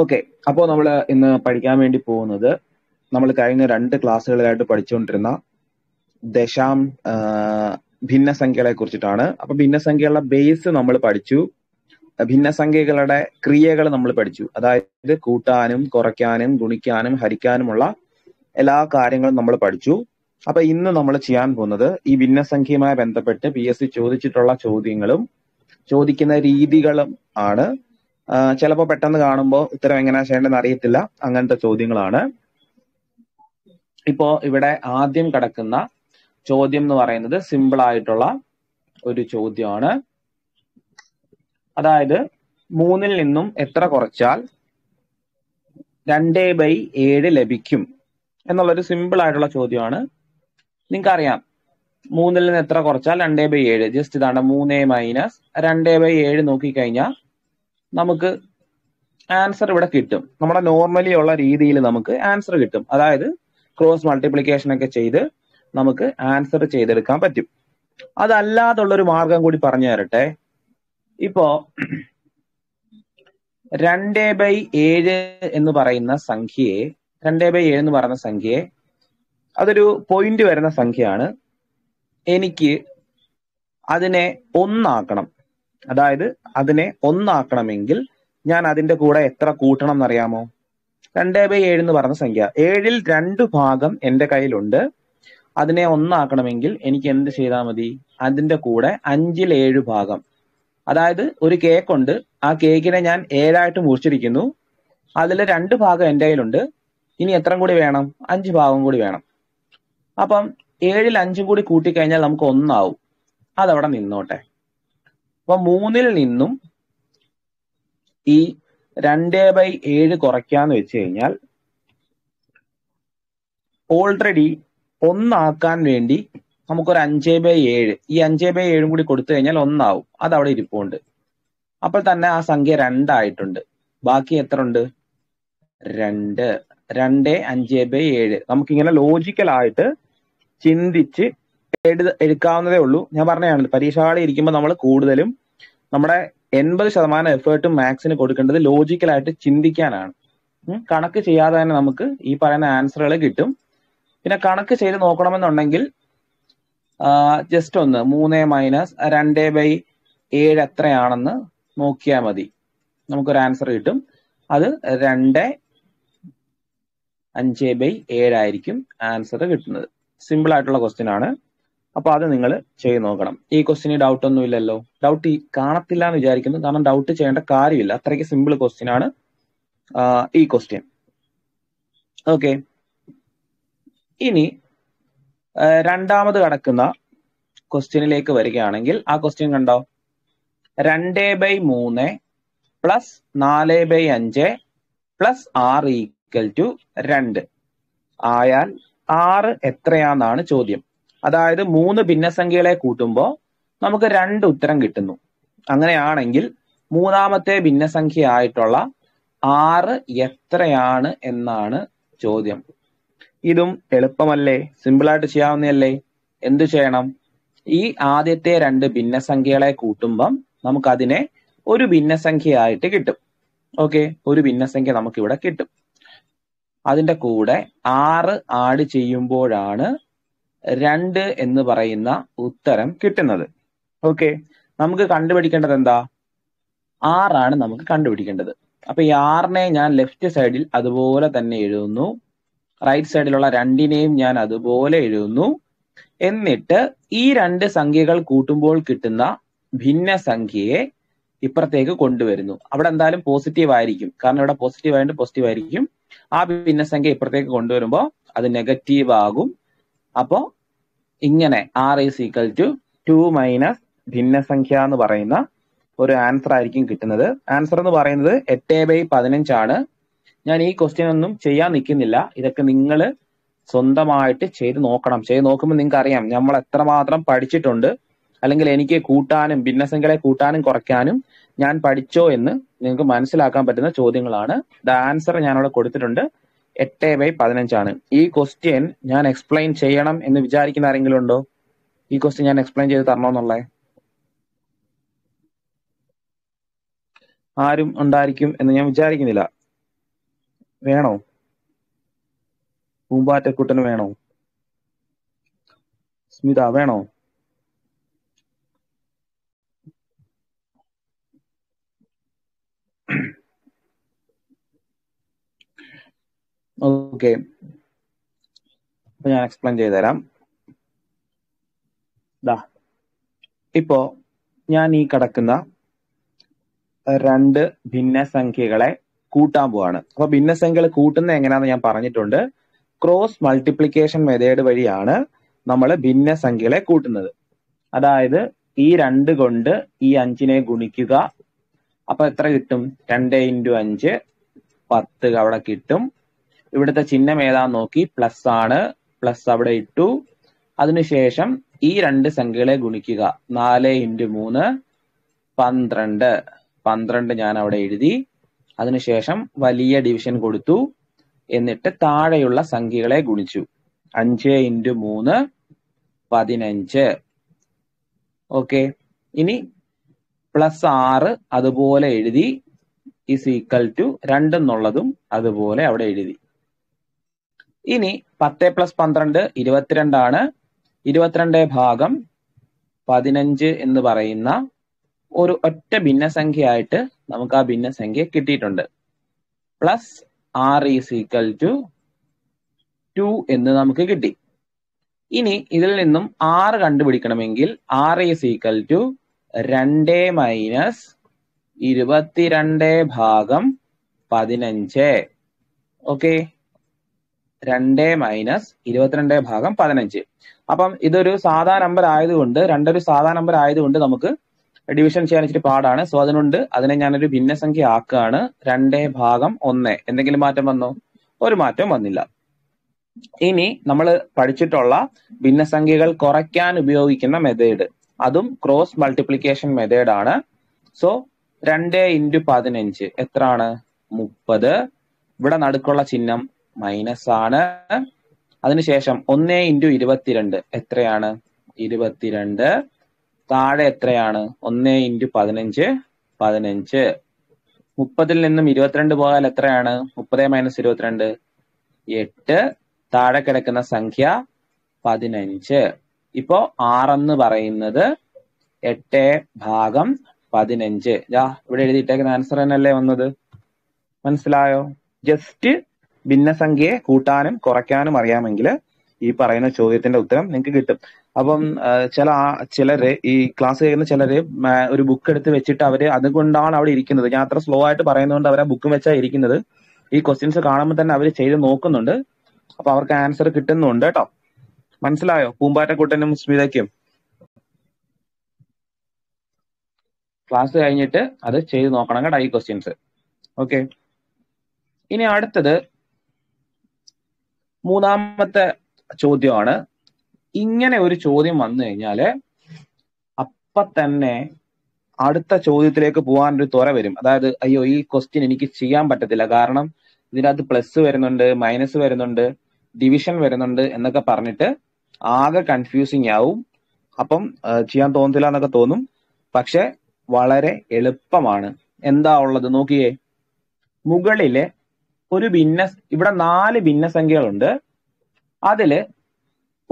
okay അപ്പോൾ നമ്മൾ ഇന്ന് പഠിക്കാൻ വേണ്ടി പോകുന്നത് നമ്മൾ കഴിഞ്ഞ രണ്ട് ക്ലാസ്സുകളിലായിട്ട് പഠിച്ചുകൊണ്ടിരുന്ന ദശാം ഭിന്നസംഖ്യകളെ കുറിച്ചിട്ടാണ് അപ്പൊ ഭിന്നസംഖ്യകളുടെ ബേസ് നമ്മൾ പഠിച്ചു ഭിന്നസംഖ്യകളുടെ ക്രിയകൾ നമ്മൾ പഠിച്ചു അതായത് കൂട്ടാനും കുറയ്ക്കാനും ഗുണിക്കാനും ഹരിക്കാനുമുള്ള എല്ലാ കാര്യങ്ങളും നമ്മൾ പഠിച്ചു അപ്പൊ ഇന്ന് നമ്മൾ ചെയ്യാൻ പോകുന്നത് ഈ ഭിന്നസംഖ്യയുമായി ബന്ധപ്പെട്ട് പി എസ് സി ചോദിച്ചിട്ടുള്ള ചോദ്യങ്ങളും ചോദിക്കുന്ന രീതികളും ആണ് ചിലപ്പോൾ പെട്ടെന്ന് കാണുമ്പോൾ ഉത്തരം എങ്ങനെ ചെയ്യേണ്ടതെന്ന് അറിയത്തില്ല അങ്ങനത്തെ ചോദ്യങ്ങളാണ് ഇപ്പോ ഇവിടെ ആദ്യം കിടക്കുന്ന ചോദ്യം എന്ന് പറയുന്നത് സിമ്പിൾ ആയിട്ടുള്ള ഒരു ചോദ്യമാണ് അതായത് മൂന്നിൽ നിന്നും എത്ര കുറച്ചാൽ രണ്ടേ ബൈ ഏഴ് ലഭിക്കും എന്നുള്ളൊരു സിമ്പിൾ ആയിട്ടുള്ള ചോദ്യമാണ് നിങ്ങൾക്ക് അറിയാം മൂന്നിൽ നിന്ന് എത്ര കുറച്ചാൽ രണ്ടേ ബൈ ഏഴ് ജസ്റ്റ് ഇതാണ് മൂന്നേ മൈനസ് രണ്ടേ ബൈ ഏഴ് നോക്കിക്കഴിഞ്ഞാൽ നമുക്ക് ആൻസർ ഇവിടെ കിട്ടും നമ്മുടെ നോർമലി ഉള്ള രീതിയിൽ നമുക്ക് ആൻസർ കിട്ടും അതായത് ക്രോസ് മൾട്ടിപ്ലിക്കേഷൻ ഒക്കെ ചെയ്ത് നമുക്ക് ആൻസർ ചെയ്തെടുക്കാൻ പറ്റും അതല്ലാതുള്ള ഒരു മാർഗം കൂടി പറഞ്ഞു തരട്ടെ ഇപ്പോ രണ്ടേ ബൈ ഏഴ് എന്ന് പറയുന്ന സംഖ്യയെ രണ്ടേ ബൈ ഏഴ് എന്ന് പറയുന്ന സംഖ്യയെ അതൊരു പോയിന്റ് വരുന്ന സംഖ്യയാണ് എനിക്ക് അതിനെ ഒന്നാക്കണം അതായത് അതിനെ ഒന്നാക്കണമെങ്കിൽ ഞാൻ അതിന്റെ കൂടെ എത്ര കൂട്ടണം എന്നറിയാമോ രണ്ടേ ബൈ ഏഴ് എന്ന് പറഞ്ഞ സംഖ്യ ഏഴിൽ രണ്ട് ഭാഗം എന്റെ കയ്യിലുണ്ട് അതിനെ ഒന്നാക്കണമെങ്കിൽ എനിക്ക് എന്ത് ചെയ്താൽ മതി അതിന്റെ കൂടെ അഞ്ചിൽ ഏഴ് ഭാഗം അതായത് ഒരു കേക്ക് ഉണ്ട് ആ കേക്കിനെ ഞാൻ ഏഴായിട്ട് മുറിച്ചിരിക്കുന്നു അതിൽ രണ്ട് ഭാഗം എൻ്റെ കയ്യിലുണ്ട് ഇനി എത്ര കൂടി വേണം അഞ്ച് ഭാഗം കൂടി വേണം അപ്പം ഏഴിൽ അഞ്ചും കൂടി കൂട്ടിക്കഴിഞ്ഞാൽ നമുക്ക് ഒന്നാവും അതവിടെ നിന്നോട്ടെ അപ്പൊ മൂന്നിൽ നിന്നും ഈ രണ്ട് ബൈ ഏഴ് കുറയ്ക്കാന്ന് വെച്ച് കഴിഞ്ഞാൽ ഓൾറെഡി ഒന്നാക്കാൻ വേണ്ടി നമുക്കൊരു അഞ്ച് ബൈ ഏഴ് ഈ അഞ്ച് ബൈ ഏഴും കൂടി കൊടുത്തു കഴിഞ്ഞാൽ ഒന്നാവും അത് അവിടെ ഇരിപ്പുണ്ട് അപ്പോൾ തന്നെ ആ സംഖ്യ രണ്ടായിട്ടുണ്ട് ബാക്കി എത്ര ഉണ്ട് രണ്ട് രണ്ട് അഞ്ച് ബൈ ഏഴ് നമുക്കിങ്ങനെ ആയിട്ട് ചിന്തിച്ച് എടുക്കാവുന്നതേ ഉള്ളൂ ഞാൻ പറഞ്ഞതാണ് പരീക്ഷാളി ഇരിക്കുമ്പോൾ നമ്മൾ കൂടുതലും നമ്മുടെ എൺപത് ശതമാനം എഫേർട്ടും മാത്സിന് കൊടുക്കേണ്ടത് ലോജിക്കലായിട്ട് ചിന്തിക്കാനാണ് കണക്ക് ചെയ്യാതെ തന്നെ നമുക്ക് ഈ പറയുന്ന ആൻസറുകൾ കിട്ടും പിന്നെ കണക്ക് ചെയ്ത് നോക്കണമെന്നുണ്ടെങ്കിൽ ജസ്റ്റ് ഒന്ന് മൂന്ന് മൈനസ് രണ്ട് ബൈ ഏഴ് എത്രയാണെന്ന് നോക്കിയാൽ മതി നമുക്കൊരു ആൻസർ കിട്ടും അത് രണ്ട് അഞ്ച് ബൈ ഏഴായിരിക്കും ആൻസർ കിട്ടുന്നത് സിമ്പിൾ ആയിട്ടുള്ള ക്വസ്റ്റ്യൻ ആണ് അപ്പൊ അത് നിങ്ങൾ ചെയ്ത് നോക്കണം ഈ ക്വസ്റ്റിന് ഡൗട്ട് ഒന്നും ഇല്ലല്ലോ ഡൗട്ട് ഈ കാണത്തില്ല എന്ന് വിചാരിക്കുന്നു കാരണം ഡൗട്ട് ചെയ്യേണ്ട കാര്യമില്ല അത്രയ്ക്ക് സിമ്പിൾ ക്വസ്റ്റ്യൻ ആണ് ഈ ക്വസ്റ്റ്യൻ ഓക്കെ ഇനി രണ്ടാമത് കടക്കുന്ന ക്വസ്റ്റ്യനിലേക്ക് വരികയാണെങ്കിൽ ആ ക്വസ്റ്റ്യൻ കണ്ടോ രണ്ട് ബൈ മൂന്ന് പ്ലസ് നാല് ബൈ അഞ്ച് പ്ലസ് ആറ് ഈക്വൽ ടു രണ്ട് ആയാൽ ആറ് എത്രയാന്നാണ് ചോദ്യം അതായത് മൂന്ന് ഭിന്നസംഖ്യകളെ കൂട്ടുമ്പോൾ നമുക്ക് രണ്ട് ഉത്തരം കിട്ടുന്നു അങ്ങനെയാണെങ്കിൽ മൂന്നാമത്തെ ഭിന്നസംഖ്യയായിട്ടുള്ള ആറ് എത്രയാണ് എന്നാണ് ചോദ്യം ഇതും എളുപ്പമല്ലേ സിമ്പിളായിട്ട് ചെയ്യാവുന്നതല്ലേ എന്തു ചെയ്യണം ഈ ആദ്യത്തെ രണ്ട് ഭിന്നസംഖ്യകളെ കൂട്ടുമ്പം നമുക്കതിനെ ഒരു ഭിന്നസംഖ്യയായിട്ട് കിട്ടും ഓക്കെ ഒരു ഭിന്നസംഖ്യ നമുക്കിവിടെ കിട്ടും അതിന്റെ കൂടെ ആറ് ആഡ് ചെയ്യുമ്പോഴാണ് രണ്ട് എന്ന് പറയുന്ന ഉത്തരം കിട്ടുന്നത് ഓക്കെ നമുക്ക് കണ്ടുപിടിക്കേണ്ടത് എന്താ ആറാണ് നമുക്ക് കണ്ടുപിടിക്കേണ്ടത് അപ്പൊ ഈ ആറിനെ ഞാൻ ലെഫ്റ്റ് സൈഡിൽ അതുപോലെ തന്നെ എഴുതുന്നു റൈറ്റ് സൈഡിലുള്ള രണ്ടിനെയും ഞാൻ അതുപോലെ എഴുതുന്നു എന്നിട്ട് ഈ രണ്ട് സംഖ്യകൾ കൂട്ടുമ്പോൾ കിട്ടുന്ന ഭിന്ന സംഖ്യയെ ഇപ്പുറത്തേക്ക് കൊണ്ടുവരുന്നു അവിടെ എന്തായാലും പോസിറ്റീവ് ആയിരിക്കും കാരണം ഇവിടെ പോസിറ്റീവ് ആയതുകൊണ്ട് പോസിറ്റീവ് ആയിരിക്കും ആ ഭിന്നസംഖ്യ ഇപ്പുറത്തേക്ക് കൊണ്ടുവരുമ്പോൾ അത് നെഗറ്റീവ് ആകും അപ്പോൾ ഇങ്ങനെ R is equal to two minus ഭിന്നസംഖ്യ എന്ന് പറയുന്ന ഒരു ആൻസർ ആയിരിക്കും കിട്ടുന്നത് ആൻസർ എന്ന് പറയുന്നത് എട്ട് ബൈ പതിനഞ്ചാണ് ഞാൻ ഈ ക്വസ്റ്റ്യൻ ഒന്നും ചെയ്യാൻ നിൽക്കുന്നില്ല ഇതൊക്കെ നിങ്ങൾ സ്വന്തമായിട്ട് ചെയ്ത് നോക്കണം ചെയ്ത് നോക്കുമ്പോൾ നിങ്ങൾക്ക് അറിയാം നമ്മൾ എത്രമാത്രം പഠിച്ചിട്ടുണ്ട് അല്ലെങ്കിൽ എനിക്ക് കൂട്ടാനും ഭിന്നസംഖ്യകളെ കൂട്ടാനും കുറയ്ക്കാനും ഞാൻ പഠിച്ചോ എന്ന് നിങ്ങൾക്ക് മനസ്സിലാക്കാൻ പറ്റുന്ന ചോദ്യങ്ങളാണ് ദ ആൻസർ ഇവിടെ കൊടുത്തിട്ടുണ്ട് എട്ട് ബൈ പതിനഞ്ചാണ് ഈ ക്വസ്റ്റ്യൻ ഞാൻ എക്സ്പ്ലെയിൻ ചെയ്യണം എന്ന് വിചാരിക്കുന്ന ആരെങ്കിലും ഉണ്ടോ ഈ ക്വസ്റ്റ്യൻ ഞാൻ എക്സ്പ്ലെയിൻ ചെയ്ത് തരണമെന്നുള്ളത് ആരും ഉണ്ടായിരിക്കും എന്ന് ഞാൻ വിചാരിക്കുന്നില്ല വേണോ പൂമ്പാറ്റക്കുട്ടന് വേണോ സ്മിത വേണോ ഓക്കെ അപ്പൊ ഞാൻ എക്സ്പ്ലെയിൻ ചെയ്തു തരാം ദാ ഇപ്പോ ഞാൻ ഈ കിടക്കുന്ന രണ്ട് ഭിന്നസംഖ്യകളെ കൂട്ടാൻ പോവാണ് അപ്പൊ ഭിന്നസംഖ്യകൾ കൂട്ടുന്നത് എങ്ങനെയാന്ന് ഞാൻ പറഞ്ഞിട്ടുണ്ട് ക്രോസ് മൾട്ടിപ്ലിക്കേഷൻ മെത്തേഡ് വഴിയാണ് നമ്മൾ ഭിന്നസംഖ്യകളെ കൂട്ടുന്നത് അതായത് ഈ രണ്ട് കൊണ്ട് ഈ അഞ്ചിനെ ഗുണിക്കുക അപ്പൊ എത്ര കിട്ടും രണ്ട് ഇൻറ്റു അഞ്ച് പത്ത് അവിടെ കിട്ടും ഇവിടുത്തെ ചിഹ്നം ഏതാന്ന് നോക്കി പ്ലസ് ആണ് പ്ലസ് അവിടെ ഇട്ടു അതിനുശേഷം ഈ രണ്ട് സംഖ്യകളെ ഗുണിക്കുക നാല് ഇൻറ്റു മൂന്ന് പന്ത്രണ്ട് പന്ത്രണ്ട് ഞാൻ അവിടെ എഴുതി അതിനുശേഷം വലിയ ഡിവിഷൻ കൊടുത്തു എന്നിട്ട് താഴെയുള്ള സംഖ്യകളെ ഗുണിച്ചു അഞ്ച് ഇൻറ്റു മൂന്ന് പതിനഞ്ച് ഓക്കെ ഇനി പ്ലസ് ആറ് അതുപോലെ എഴുതി ഇസ് ഈക്വൽ ടു രണ്ടെന്നുള്ളതും അതുപോലെ അവിടെ എഴുതി ഇനി പത്ത് പ്ലസ് പന്ത്രണ്ട് ഇരുപത്തിരണ്ടാണ് ഇരുപത്തിരണ്ട് ഭാഗം പതിനഞ്ച് എന്ന് പറയുന്ന ഒരു ഒറ്റ ഭിന്നസംഖ്യയായിട്ട് നമുക്ക് ആ ഭിന്നസംഖ്യ കിട്ടിയിട്ടുണ്ട് plus R is equal to two എന്ന് നമുക്ക് കിട്ടി ഇനി ഇതിൽ നിന്നും ആറ് കണ്ടുപിടിക്കണമെങ്കിൽ ആർ ഈസ് ഈക്വൽ ടു രണ്ട് മൈനസ് ഇരുപത്തിരണ്ട് ഭാഗം പതിനഞ്ച് ഓക്കെ രണ്ട് മൈനസ് ഇരുപത്തിരണ്ട് ഭാഗം പതിനഞ്ച് അപ്പം ഇതൊരു സാധാ നമ്പർ ആയതുകൊണ്ട് രണ്ടൊരു സാധാ നമ്പർ ആയതുകൊണ്ട് നമുക്ക് ഡിവിഷൻ ചെയ്യാൻ ഇച്ചിരി പാടാണ് സോ അതിനുണ്ട് അതിനെ ഞാനൊരു ഭിന്നസംഖ്യ ആക്കുകയാണ് രണ്ട് ഭാഗം ഒന്ന് എന്തെങ്കിലും മാറ്റം വന്നോ ഒരു മാറ്റവും വന്നില്ല ഇനി നമ്മൾ പഠിച്ചിട്ടുള്ള ഭിന്നസംഖ്യകൾ കുറയ്ക്കാൻ ഉപയോഗിക്കുന്ന മെത്തേഡ് അതും ക്രോസ് മൾട്ടിപ്ലിക്കേഷൻ മെത്തേഡ് ആണ് സോ രണ്ട് ഇൻറ്റു പതിനഞ്ച് എത്രയാണ് മുപ്പത് ഇവിടെ നടുക്കുള്ള ചിഹ്നം മൈനസ് ആണ് അതിനുശേഷം ഒന്ന് ഇൻറ്റു ഇരുപത്തിരണ്ട് എത്രയാണ് ഇരുപത്തിരണ്ട് താഴെ എത്രയാണ് ഒന്ന് ഇൻറ്റു പതിനഞ്ച് പതിനഞ്ച് മുപ്പതിൽ നിന്നും ഇരുപത്തിരണ്ട് പോയാൽ എത്രയാണ് മുപ്പത് മൈനസ് ഇരുപത്തിരണ്ട് എട്ട് താഴെ കിടക്കുന്ന സംഖ്യ പതിനഞ്ച് ഇപ്പോ ആറെന്ന് പറയുന്നത് എട്ട് ഭാഗം പതിനഞ്ച് ഇവിടെ എഴുതിയിട്ടേക്കുന്ന ആൻസർ തന്നെയല്ലേ വന്നത് മനസ്സിലായോ ജസ്റ്റ് ഭിന്നസംഖ്യയെ കൂട്ടാനും കുറയ്ക്കാനും അറിയാമെങ്കിൽ ഈ പറയുന്ന ചോദ്യത്തിന്റെ ഉത്തരം നിങ്ങൾക്ക് കിട്ടും അപ്പം ചില ചിലര് ഈ ക്ലാസ് കഴിയുന്ന ചിലര് ഒരു ബുക്ക് എടുത്ത് വെച്ചിട്ട് അവര് അതുകൊണ്ടാണ് അവിടെ ഇരിക്കുന്നത് ഞാൻ അത്ര സ്ലോ ആയിട്ട് പറയുന്നതുകൊണ്ട് അവർ ആ ബുക്കും വെച്ചാ ഇരിക്കുന്നത് ഈ ക്വസ്റ്റ്യൻസ് കാണുമ്പോൾ തന്നെ അവർ ചെയ്ത് നോക്കുന്നുണ്ട് അപ്പൊ അവർക്ക് ആൻസർ കിട്ടുന്നുണ്ട് കേട്ടോ മനസ്സിലായോ പൂമ്പാറ്റക്കുട്ടനും സ്മിതയ്ക്കും ക്ലാസ് കഴിഞ്ഞിട്ട് അത് ചെയ്ത് നോക്കണം കേട്ടോ ഈ ക്വസ്റ്റ്യൻസ് ഓക്കെ ഇനി അടുത്തത് മൂന്നാമത്തെ ചോദ്യമാണ് ഇങ്ങനെ ഒരു ചോദ്യം വന്നു കഴിഞ്ഞാല് അപ്പൊ തന്നെ അടുത്ത ചോദ്യത്തിലേക്ക് പോകാൻ ഒരു തുറ വരും അതായത് അയ്യോ ഈ ക്വസ്റ്റ്യൻ എനിക്ക് ചെയ്യാൻ പറ്റത്തില്ല കാരണം ഇതിനകത്ത് പ്ലസ് വരുന്നുണ്ട് മൈനസ് വരുന്നുണ്ട് ഡിവിഷൻ വരുന്നുണ്ട് എന്നൊക്കെ പറഞ്ഞിട്ട് ആകെ കൺഫ്യൂസിങ് ആവും അപ്പം ചെയ്യാൻ തോന്നത്തില്ല എന്നൊക്കെ തോന്നും പക്ഷെ വളരെ എളുപ്പമാണ് എന്താ ഉള്ളത് നോക്കിയേ മുകളിലെ ഒരു ഭിന്ന ഇവിടെ നാല് ഭിന്ന സംഖ്യകളുണ്ട് അതില്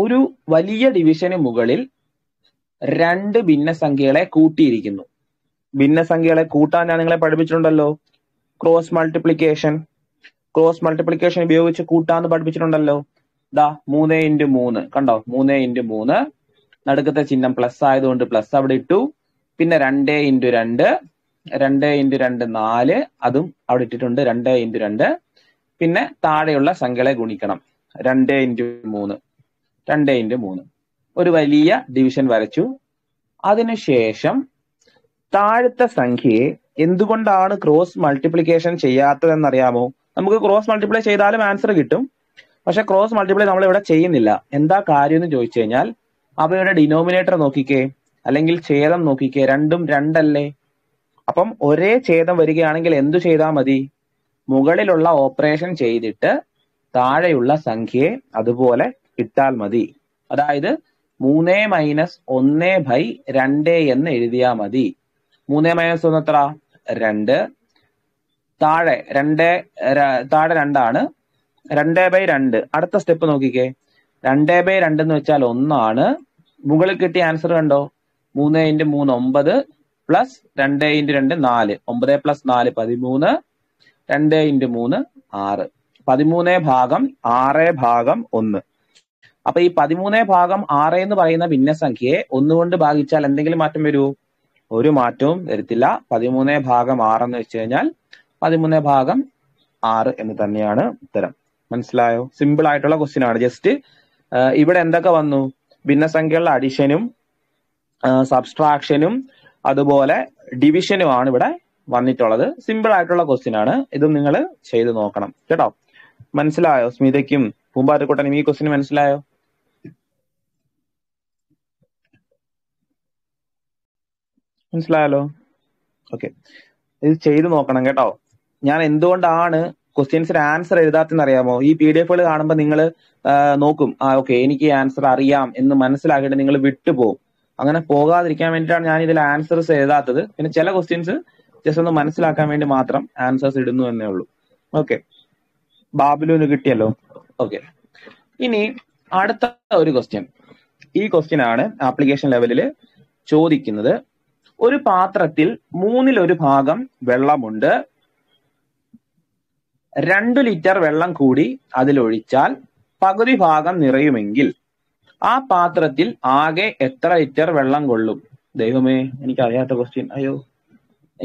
ഒരു വലിയ ഡിവിഷന് മുകളിൽ രണ്ട് ഭിന്നസംഖ്യകളെ കൂട്ടിയിരിക്കുന്നു ഭിന്നസംഖ്യകളെ കൂട്ടാൻ ഞാൻ നിങ്ങളെ പഠിപ്പിച്ചിട്ടുണ്ടല്ലോ ക്രോസ് മൾട്ടിപ്ലിക്കേഷൻ ക്രോസ് മൾട്ടിപ്ലിക്കേഷൻ ഉപയോഗിച്ച് കൂട്ടാന്ന് പഠിപ്പിച്ചിട്ടുണ്ടല്ലോ ദാ മൂന്ന് ഇൻറ്റു മൂന്ന് കണ്ടോ മൂന്ന് ഇൻറ്റു മൂന്ന് നടുക്കത്തെ ചിഹ്നം പ്ലസ് ആയതുകൊണ്ട് പ്ലസ് അവിടെ ഇട്ടു പിന്നെ രണ്ട് ഇൻറ്റു രണ്ട് രണ്ട് ഇൻറ്റു രണ്ട് നാല് അതും അവിടെ ഇട്ടിട്ടുണ്ട് രണ്ട് ഇൻറ്റു രണ്ട് പിന്നെ താഴെയുള്ള സംഖ്യകളെ ഗുണിക്കണം രണ്ട് ഇൻറ്റു മൂന്ന് രണ്ട് ഇൻറ്റു മൂന്ന് ഒരു വലിയ ഡിവിഷൻ വരച്ചു അതിനുശേഷം താഴത്തെ സംഖ്യയെ എന്തുകൊണ്ടാണ് ക്രോസ് മൾട്ടിപ്ലിക്കേഷൻ ചെയ്യാത്തതെന്നറിയാമോ നമുക്ക് ക്രോസ് മൾട്ടിപ്ലൈ ചെയ്താലും ആൻസർ കിട്ടും പക്ഷെ ക്രോസ് മൾട്ടിപ്ലൈ നമ്മൾ ഇവിടെ ചെയ്യുന്നില്ല എന്താ കാര്യം എന്ന് ചോദിച്ചു കഴിഞ്ഞാൽ അവയുടെ ഡിനോമിനേറ്റർ നോക്കിക്കേ അല്ലെങ്കിൽ ഛേദം നോക്കിക്കേ രണ്ടും രണ്ടല്ലേ അപ്പം ഒരേ ഛേദം വരികയാണെങ്കിൽ എന്തു ചെയ്താൽ മതി മുകളിലുള്ള ഓപ്പറേഷൻ ചെയ്തിട്ട് താഴെയുള്ള സംഖ്യയെ അതുപോലെ ഇട്ടാൽ മതി അതായത് മൂന്ന് മൈനസ് ഒന്ന് ബൈ രണ്ട് എന്ന് എഴുതിയാൽ മതി മൂന്ന് മൈനസ് ഒന്ന് എത്ര രണ്ട് താഴെ രണ്ട് താഴെ രണ്ടാണ് രണ്ട് ബൈ രണ്ട് അടുത്ത സ്റ്റെപ്പ് നോക്കിക്കേ രണ്ട് ബൈ രണ്ട് എന്ന് വെച്ചാൽ ഒന്നാണ് മുകളിൽ കിട്ടിയ ആൻസർ കണ്ടോ മൂന്ന് ഇൻറ്റു മൂന്ന് ഒമ്പത് പ്ലസ് രണ്ട് ഇൻറ്റു രണ്ട് നാല് ഒമ്പത് പ്ലസ് നാല് പതിമൂന്ന് രണ്ട് ഇൻറ്റു മൂന്ന് ആറ് പതിമൂന്ന് ഭാഗം ആറ് ഭാഗം ഒന്ന് അപ്പൊ ഈ പതിമൂന്ന് ഭാഗം ആറ് എന്ന് പറയുന്ന ഭിന്നസംഖ്യയെ ഒന്നുകൊണ്ട് ഭാഗിച്ചാൽ എന്തെങ്കിലും മാറ്റം വരൂ ഒരു മാറ്റവും വരുത്തില്ല പതിമൂന്ന് ഭാഗം ആറ് എന്ന് വെച്ച് കഴിഞ്ഞാൽ പതിമൂന്ന് ഭാഗം ആറ് എന്ന് തന്നെയാണ് ഉത്തരം മനസ്സിലായോ സിമ്പിൾ ആയിട്ടുള്ള ക്വസ്റ്റ്യൻ ആണ് ജസ്റ്റ് ഇവിടെ എന്തൊക്കെ വന്നു ഭിന്നസംഖ്യകളുടെ അഡിഷനും സബ്സ്ട്രാക്ഷനും അതുപോലെ ഡിവിഷനുമാണ് ഇവിടെ വന്നിട്ടുള്ളത് സിമ്പിൾ ആയിട്ടുള്ള ക്വസ്റ്റ്യൻ ആണ് ഇതും നിങ്ങൾ ചെയ്ത് നോക്കണം കേട്ടോ മനസ്സിലായോ സ്മിതയ്ക്കും പൂമ്പാറ്റക്കൂട്ടനും ഈ ക്വസ്റ്റ്യൻ മനസ്സിലായോ മനസ്സിലായല്ലോ ഓക്കെ ഇത് ചെയ്ത് നോക്കണം കേട്ടോ ഞാൻ എന്തുകൊണ്ടാണ് ക്വസ്റ്റ്യൻസിന് ആൻസർ എഴുതാത്തെന്ന് അറിയാമോ ഈ പി ഡി എഫുകൾ കാണുമ്പോൾ നിങ്ങൾ നോക്കും ആ ഓക്കെ എനിക്ക് ആൻസർ അറിയാം എന്ന് മനസ്സിലാക്കിയിട്ട് നിങ്ങൾ വിട്ടുപോകും അങ്ങനെ പോകാതിരിക്കാൻ വേണ്ടിയിട്ടാണ് ഞാൻ ഇതിൽ ആൻസേഴ്സ് എഴുതാത്തത് പിന്നെ ചില ക്വസ്റ്റ്യൻസ് ജസ്റ്റ് ഒന്ന് മനസ്സിലാക്കാൻ വേണ്ടി മാത്രം ആൻസേഴ്സ് ഇടുന്നു എന്നേ ഉള്ളൂ ഓക്കെ ബാബുലുവിന് കിട്ടിയല്ലോ ഓക്കെ ഇനി അടുത്ത ഒരു ക്വസ്റ്റ്യൻ ഈ ക്വസ്റ്റ്യൻ ആണ് ആപ്ലിക്കേഷൻ ലെവലിൽ ചോദിക്കുന്നത് ഒരു പാത്രത്തിൽ മൂന്നിൽ ഒരു ഭാഗം വെള്ളമുണ്ട് രണ്ടു ലിറ്റർ വെള്ളം കൂടി അതിലൊഴിച്ചാൽ പകുതി ഭാഗം നിറയുമെങ്കിൽ ആ പാത്രത്തിൽ ആകെ എത്ര ലിറ്റർ വെള്ളം കൊള്ളും ദൈവമേ എനിക്ക് അറിയാത്ത ക്വസ്റ്റ്യൻ അയ്യോ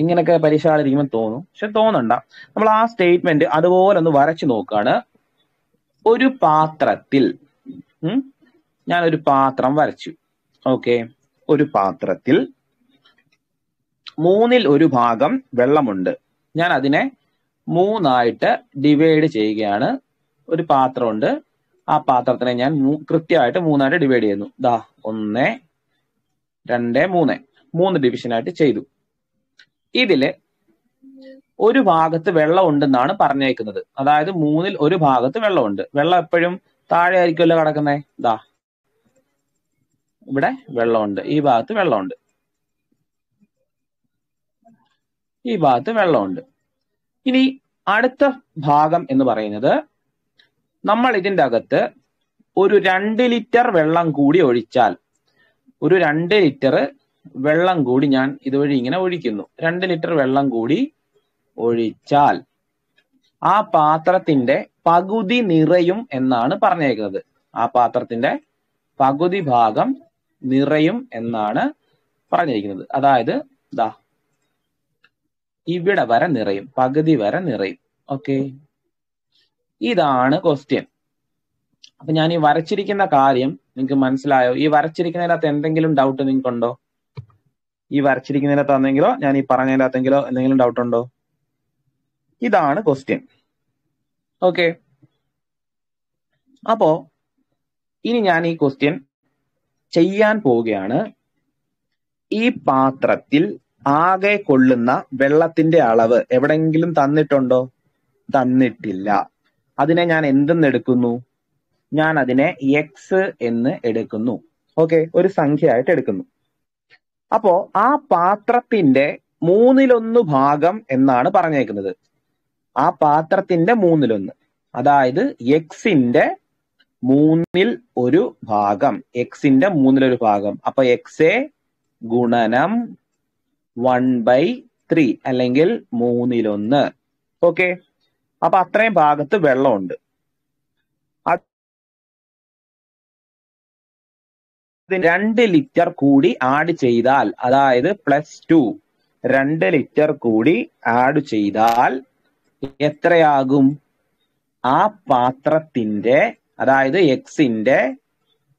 ഇങ്ങനൊക്കെ പരീക്ഷകളിരിക്കുമ്പോൾ തോന്നും പക്ഷെ തോന്നണ്ട നമ്മൾ ആ സ്റ്റേറ്റ്മെന്റ് അതുപോലെ ഒന്ന് വരച്ചു നോക്കുകയാണ് ഒരു പാത്രത്തിൽ ഞാൻ ഒരു പാത്രം വരച്ചു ഓക്കെ ഒരു പാത്രത്തിൽ മൂന്നിൽ ഒരു ഭാഗം വെള്ളമുണ്ട് ഞാൻ അതിനെ മൂന്നായിട്ട് ഡിവൈഡ് ചെയ്യുകയാണ് ഒരു പാത്രമുണ്ട് ആ പാത്രത്തിനെ ഞാൻ കൃത്യമായിട്ട് മൂന്നായിട്ട് ഡിവൈഡ് ചെയ്യുന്നു ദാ ഒന്ന് രണ്ട് മൂന്ന് മൂന്ന് ഡിവിഷനായിട്ട് ചെയ്തു ഇതില് ഒരു ഭാഗത്ത് വെള്ളം ഉണ്ടെന്നാണ് പറഞ്ഞേക്കുന്നത് അതായത് മൂന്നിൽ ഒരു ഭാഗത്ത് വെള്ളമുണ്ട് വെള്ളം എപ്പോഴും താഴെ ആയിരിക്കുമല്ലോ കിടക്കുന്നത് ദാ ഇവിടെ വെള്ളമുണ്ട് ഈ ഭാഗത്ത് വെള്ളമുണ്ട് ഈ ഭാഗത്ത് വെള്ളമുണ്ട് ഇനി അടുത്ത ഭാഗം എന്ന് പറയുന്നത് നമ്മൾ ഇതിൻ്റെ അകത്ത് ഒരു രണ്ട് ലിറ്റർ വെള്ളം കൂടി ഒഴിച്ചാൽ ഒരു രണ്ട് ലിറ്റർ വെള്ളം കൂടി ഞാൻ ഇതുവഴി ഇങ്ങനെ ഒഴിക്കുന്നു രണ്ട് ലിറ്റർ വെള്ളം കൂടി ഒഴിച്ചാൽ ആ പാത്രത്തിന്റെ പകുതി നിറയും എന്നാണ് പറഞ്ഞേക്കുന്നത് ആ പാത്രത്തിന്റെ പകുതി ഭാഗം നിറയും എന്നാണ് പറഞ്ഞിരിക്കുന്നത് അതായത് ദാ ഇവിടെ വരെ നിറയും പകുതി വരെ നിറയും ഓക്കേ ഇതാണ് ക്വസ്റ്റ്യൻ അപ്പൊ ഞാൻ ഈ വരച്ചിരിക്കുന്ന കാര്യം നിങ്ങൾക്ക് മനസ്സിലായോ ഈ വരച്ചിരിക്കുന്നതിനകത്ത് എന്തെങ്കിലും ഡൗട്ട് നിങ്ങൾക്കുണ്ടോ ഈ വരച്ചിരിക്കുന്നതിനകത്ത് തന്നെങ്കിലോ ഞാൻ ഈ പറഞ്ഞതിനകത്തെങ്കിലോ എന്തെങ്കിലും ഡൗട്ട് ഉണ്ടോ ഇതാണ് ക്വസ്റ്റ്യൻ ഓക്കെ അപ്പോ ഇനി ഞാൻ ഈ ക്വസ്റ്റ്യൻ ചെയ്യാൻ പോവുകയാണ് ഈ പാത്രത്തിൽ ആകെ കൊള്ളുന്ന വെള്ളത്തിന്റെ അളവ് എവിടെങ്കിലും തന്നിട്ടുണ്ടോ തന്നിട്ടില്ല അതിനെ ഞാൻ എന്തെന്ന് എടുക്കുന്നു ഞാൻ അതിനെ എക്സ് എന്ന് എടുക്കുന്നു ഓക്കെ ഒരു സംഖ്യയായിട്ട് എടുക്കുന്നു അപ്പോ ആ പാത്രത്തിന്റെ മൂന്നിലൊന്ന് ഭാഗം എന്നാണ് പറഞ്ഞേക്കുന്നത് ആ പാത്രത്തിന്റെ മൂന്നിലൊന്ന് അതായത് എക്സിന്റെ മൂന്നിൽ ഒരു ഭാഗം എക്സിന്റെ മൂന്നിലൊരു ഭാഗം അപ്പൊ എക്സ് ഗുണനം വൺ ബൈ ത്രീ അല്ലെങ്കിൽ മൂന്നിലൊന്ന് ഓക്കെ അപ്പൊ അത്രയും ഭാഗത്ത് വെള്ളമുണ്ട് രണ്ട് ലിറ്റർ കൂടി ആഡ് ചെയ്താൽ അതായത് പ്ലസ് ടു രണ്ട് ലിറ്റർ കൂടി ആഡ് ചെയ്താൽ എത്രയാകും ആ പാത്രത്തിന്റെ അതായത് എക്സിന്റെ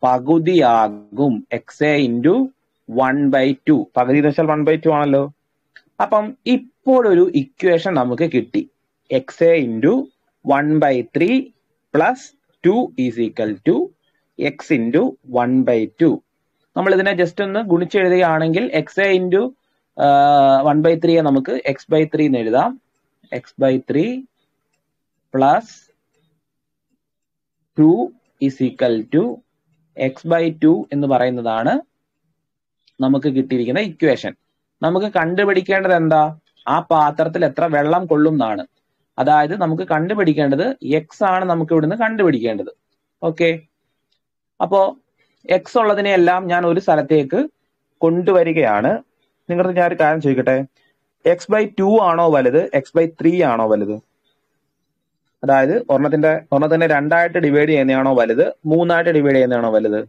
പകുതിയാകും X A into one by two പകുതി എന്ന് വെച്ചാൽ വൺ ബൈ ടു ആണല്ലോ അപ്പം ഇപ്പോഴൊരു ഇക്വേഷൻ നമുക്ക് കിട്ടി X A into one by three plus two is equal to X into one by two നമ്മൾ ഇതിനെ ജസ്റ്റ് ഒന്ന് ഗുണിച്ചെഴുതുകയാണെങ്കിൽ X A into one by ത്രീയെ നമുക്ക് എക്സ് ബൈ ത്രീ എന്ന് എഴുതാം X by three plus two is equal to X by two എന്ന് പറയുന്നതാണ് നമുക്ക് കിട്ടിയിരിക്കുന്ന ഇക്വേഷൻ നമുക്ക് കണ്ടുപിടിക്കേണ്ടത് എന്താ ആ പാത്രത്തിൽ എത്ര വെള്ളം കൊള്ളും എന്നാണ് അതായത് നമുക്ക് കണ്ടുപിടിക്കേണ്ടത് എക്സ് ആണ് നമുക്ക് ഇവിടുന്ന് കണ്ടുപിടിക്കേണ്ടത് ഓക്കെ അപ്പോ എക്സ് ഉള്ളതിനെ എല്ലാം ഞാൻ ഒരു സ്ഥലത്തേക്ക് കൊണ്ടുവരികയാണ് നിങ്ങൾക്ക് ഞാൻ ഒരു കാര്യം ചോദിക്കട്ടെ എക്സ് ബൈ ടു ആണോ വലുത് എക്സ് ബൈ ത്രീ ആണോ വലുത് അതായത് ഒരെണ്ണത്തിന്റെ ഒരെണ്ണത്തിന്റെ രണ്ടായിട്ട് ഡിവൈഡ് ചെയ്യുന്നതാണോ വലുത് മൂന്നായിട്ട് ഡിവൈഡ് ചെയ്യുന്നതാണോ വലുത്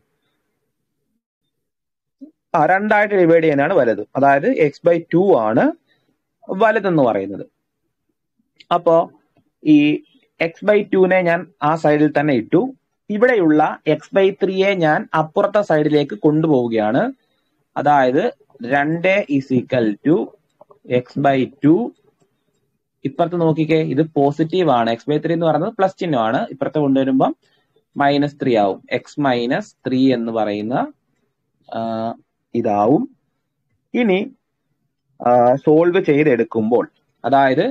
ആ രണ്ടായിട്ട് ഡിവൈഡ് ചെയ്യുന്നതാണ് വലുത് അതായത് എക്സ് ബൈ ടു ആണ് വലുതെന്ന് പറയുന്നത് അപ്പോ ഈ എക്സ് ബൈ ടുനെ ഞാൻ ആ സൈഡിൽ തന്നെ ഇട്ടു ഇവിടെയുള്ള എക്സ് ബൈ ത്രീയെ ഞാൻ അപ്പുറത്തെ സൈഡിലേക്ക് കൊണ്ടുപോവുകയാണ് അതായത് രണ്ട് is equal to X by two ഇപ്പുറത്ത് നോക്കിക്കേ ഇത് പോസിറ്റീവ് ആണ് എക്സ് ബൈ ത്രീ എന്ന് പറയുന്നത് പ്ലസ് ചിഹ്നമാണ് ഇപ്പുറത്തെ കൊണ്ടുവരുമ്പം മൈനസ് ത്രീ ആവും എക്സ് മൈനസ് ത്രീ എന്ന് പറയുന്ന ഇതാവും ഇനി സോൾവ് ചെയ്തെടുക്കുമ്പോൾ അതായത്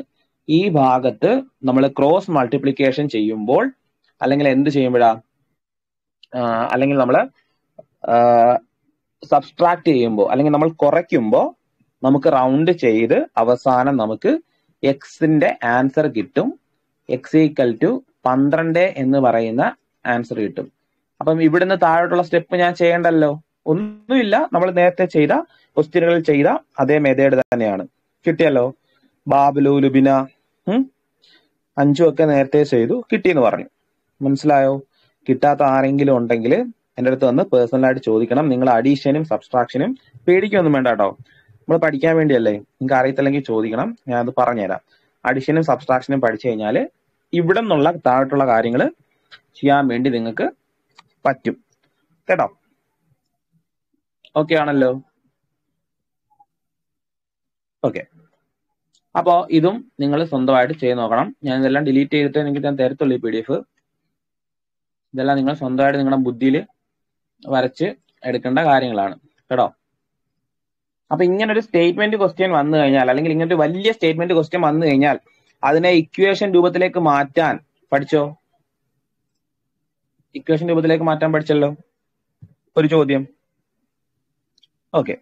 ഈ ഭാഗത്ത് നമ്മൾ ക്രോസ് മൾട്ടിപ്ലിക്കേഷൻ ചെയ്യുമ്പോൾ അല്ലെങ്കിൽ എന്ത് ചെയ്യുമ്പോഴാ അല്ലെങ്കിൽ നമ്മൾ സബ്സ്ട്രാക്ട് ചെയ്യുമ്പോൾ അല്ലെങ്കിൽ നമ്മൾ കുറയ്ക്കുമ്പോൾ നമുക്ക് റൗണ്ട് ചെയ്ത് അവസാനം നമുക്ക് എക്സിന്റെ ആൻസർ കിട്ടും എക്സ് ഈക്വൽ ടു പന്ത്രണ്ട് എന്ന് പറയുന്ന ആൻസർ കിട്ടും അപ്പം ഇവിടുന്ന് താഴോട്ടുള്ള സ്റ്റെപ്പ് ഞാൻ ചെയ്യണ്ടല്ലോ ഒന്നുമില്ല നമ്മൾ നേരത്തെ ചെയ്ത ക്വസ്റ്റ്യനുകൾ ചെയ്ത അതേ മെതേഡ് തന്നെയാണ് കിട്ടിയല്ലോ ബാബുലു ലുബിന അഞ്ചും ഒക്കെ നേരത്തെ ചെയ്തു കിട്ടിയെന്ന് പറഞ്ഞു മനസ്സിലായോ കിട്ടാത്ത ആരെങ്കിലും ഉണ്ടെങ്കിൽ എന്റെ അടുത്ത് വന്ന് പേഴ്സണലായിട്ട് ചോദിക്കണം നിങ്ങൾ അഡീഷനും സബ്സ്ട്രാക്ഷനും പേടിക്കൊന്നും വേണ്ട കേട്ടോ നമ്മൾ പഠിക്കാൻ വേണ്ടിയല്ലേ നിങ്ങൾക്ക് അറിയത്തില്ലെങ്കിൽ ചോദിക്കണം ഞാൻ അത് പറഞ്ഞുതരാം അഡീഷനും സബ്സ്ട്രാക്ഷനും പഠിച്ചു കഴിഞ്ഞാൽ ഇവിടെ നിന്നുള്ള താഴെട്ടുള്ള കാര്യങ്ങൾ ചെയ്യാൻ വേണ്ടി നിങ്ങൾക്ക് പറ്റും കേട്ടോ ഓക്കെ ആണല്ലോ ഓക്കെ അപ്പോ ഇതും നിങ്ങൾ സ്വന്തമായിട്ട് ചെയ്ത് നോക്കണം ഞാൻ ഇതെല്ലാം ഡിലീറ്റ് ചെയ്തിട്ട് നിങ്ങൾക്ക് ഞാൻ തരത്തുള്ളൂ ഈ പി ഡി എഫ് ഇതെല്ലാം നിങ്ങൾ സ്വന്തമായിട്ട് നിങ്ങളുടെ ബുദ്ധിയിൽ വരച്ച് എടുക്കേണ്ട കാര്യങ്ങളാണ് കേട്ടോ അപ്പൊ ഇങ്ങനെ ഒരു സ്റ്റേറ്റ്മെന്റ് ക്വസ്റ്റ്യൻ വന്നു കഴിഞ്ഞാൽ അല്ലെങ്കിൽ ഇങ്ങനെ ഒരു വലിയ സ്റ്റേറ്റ്മെന്റ് ക്വസ്റ്റ്യൻ വന്നു കഴിഞ്ഞാൽ അതിനെ ഇക്വേഷൻ രൂപത്തിലേക്ക് മാറ്റാൻ പഠിച്ചോ ഇക്വേഷൻ രൂപത്തിലേക്ക് മാറ്റാൻ പഠിച്ചല്ലോ ഒരു ചോദ്യം ഓക്കെ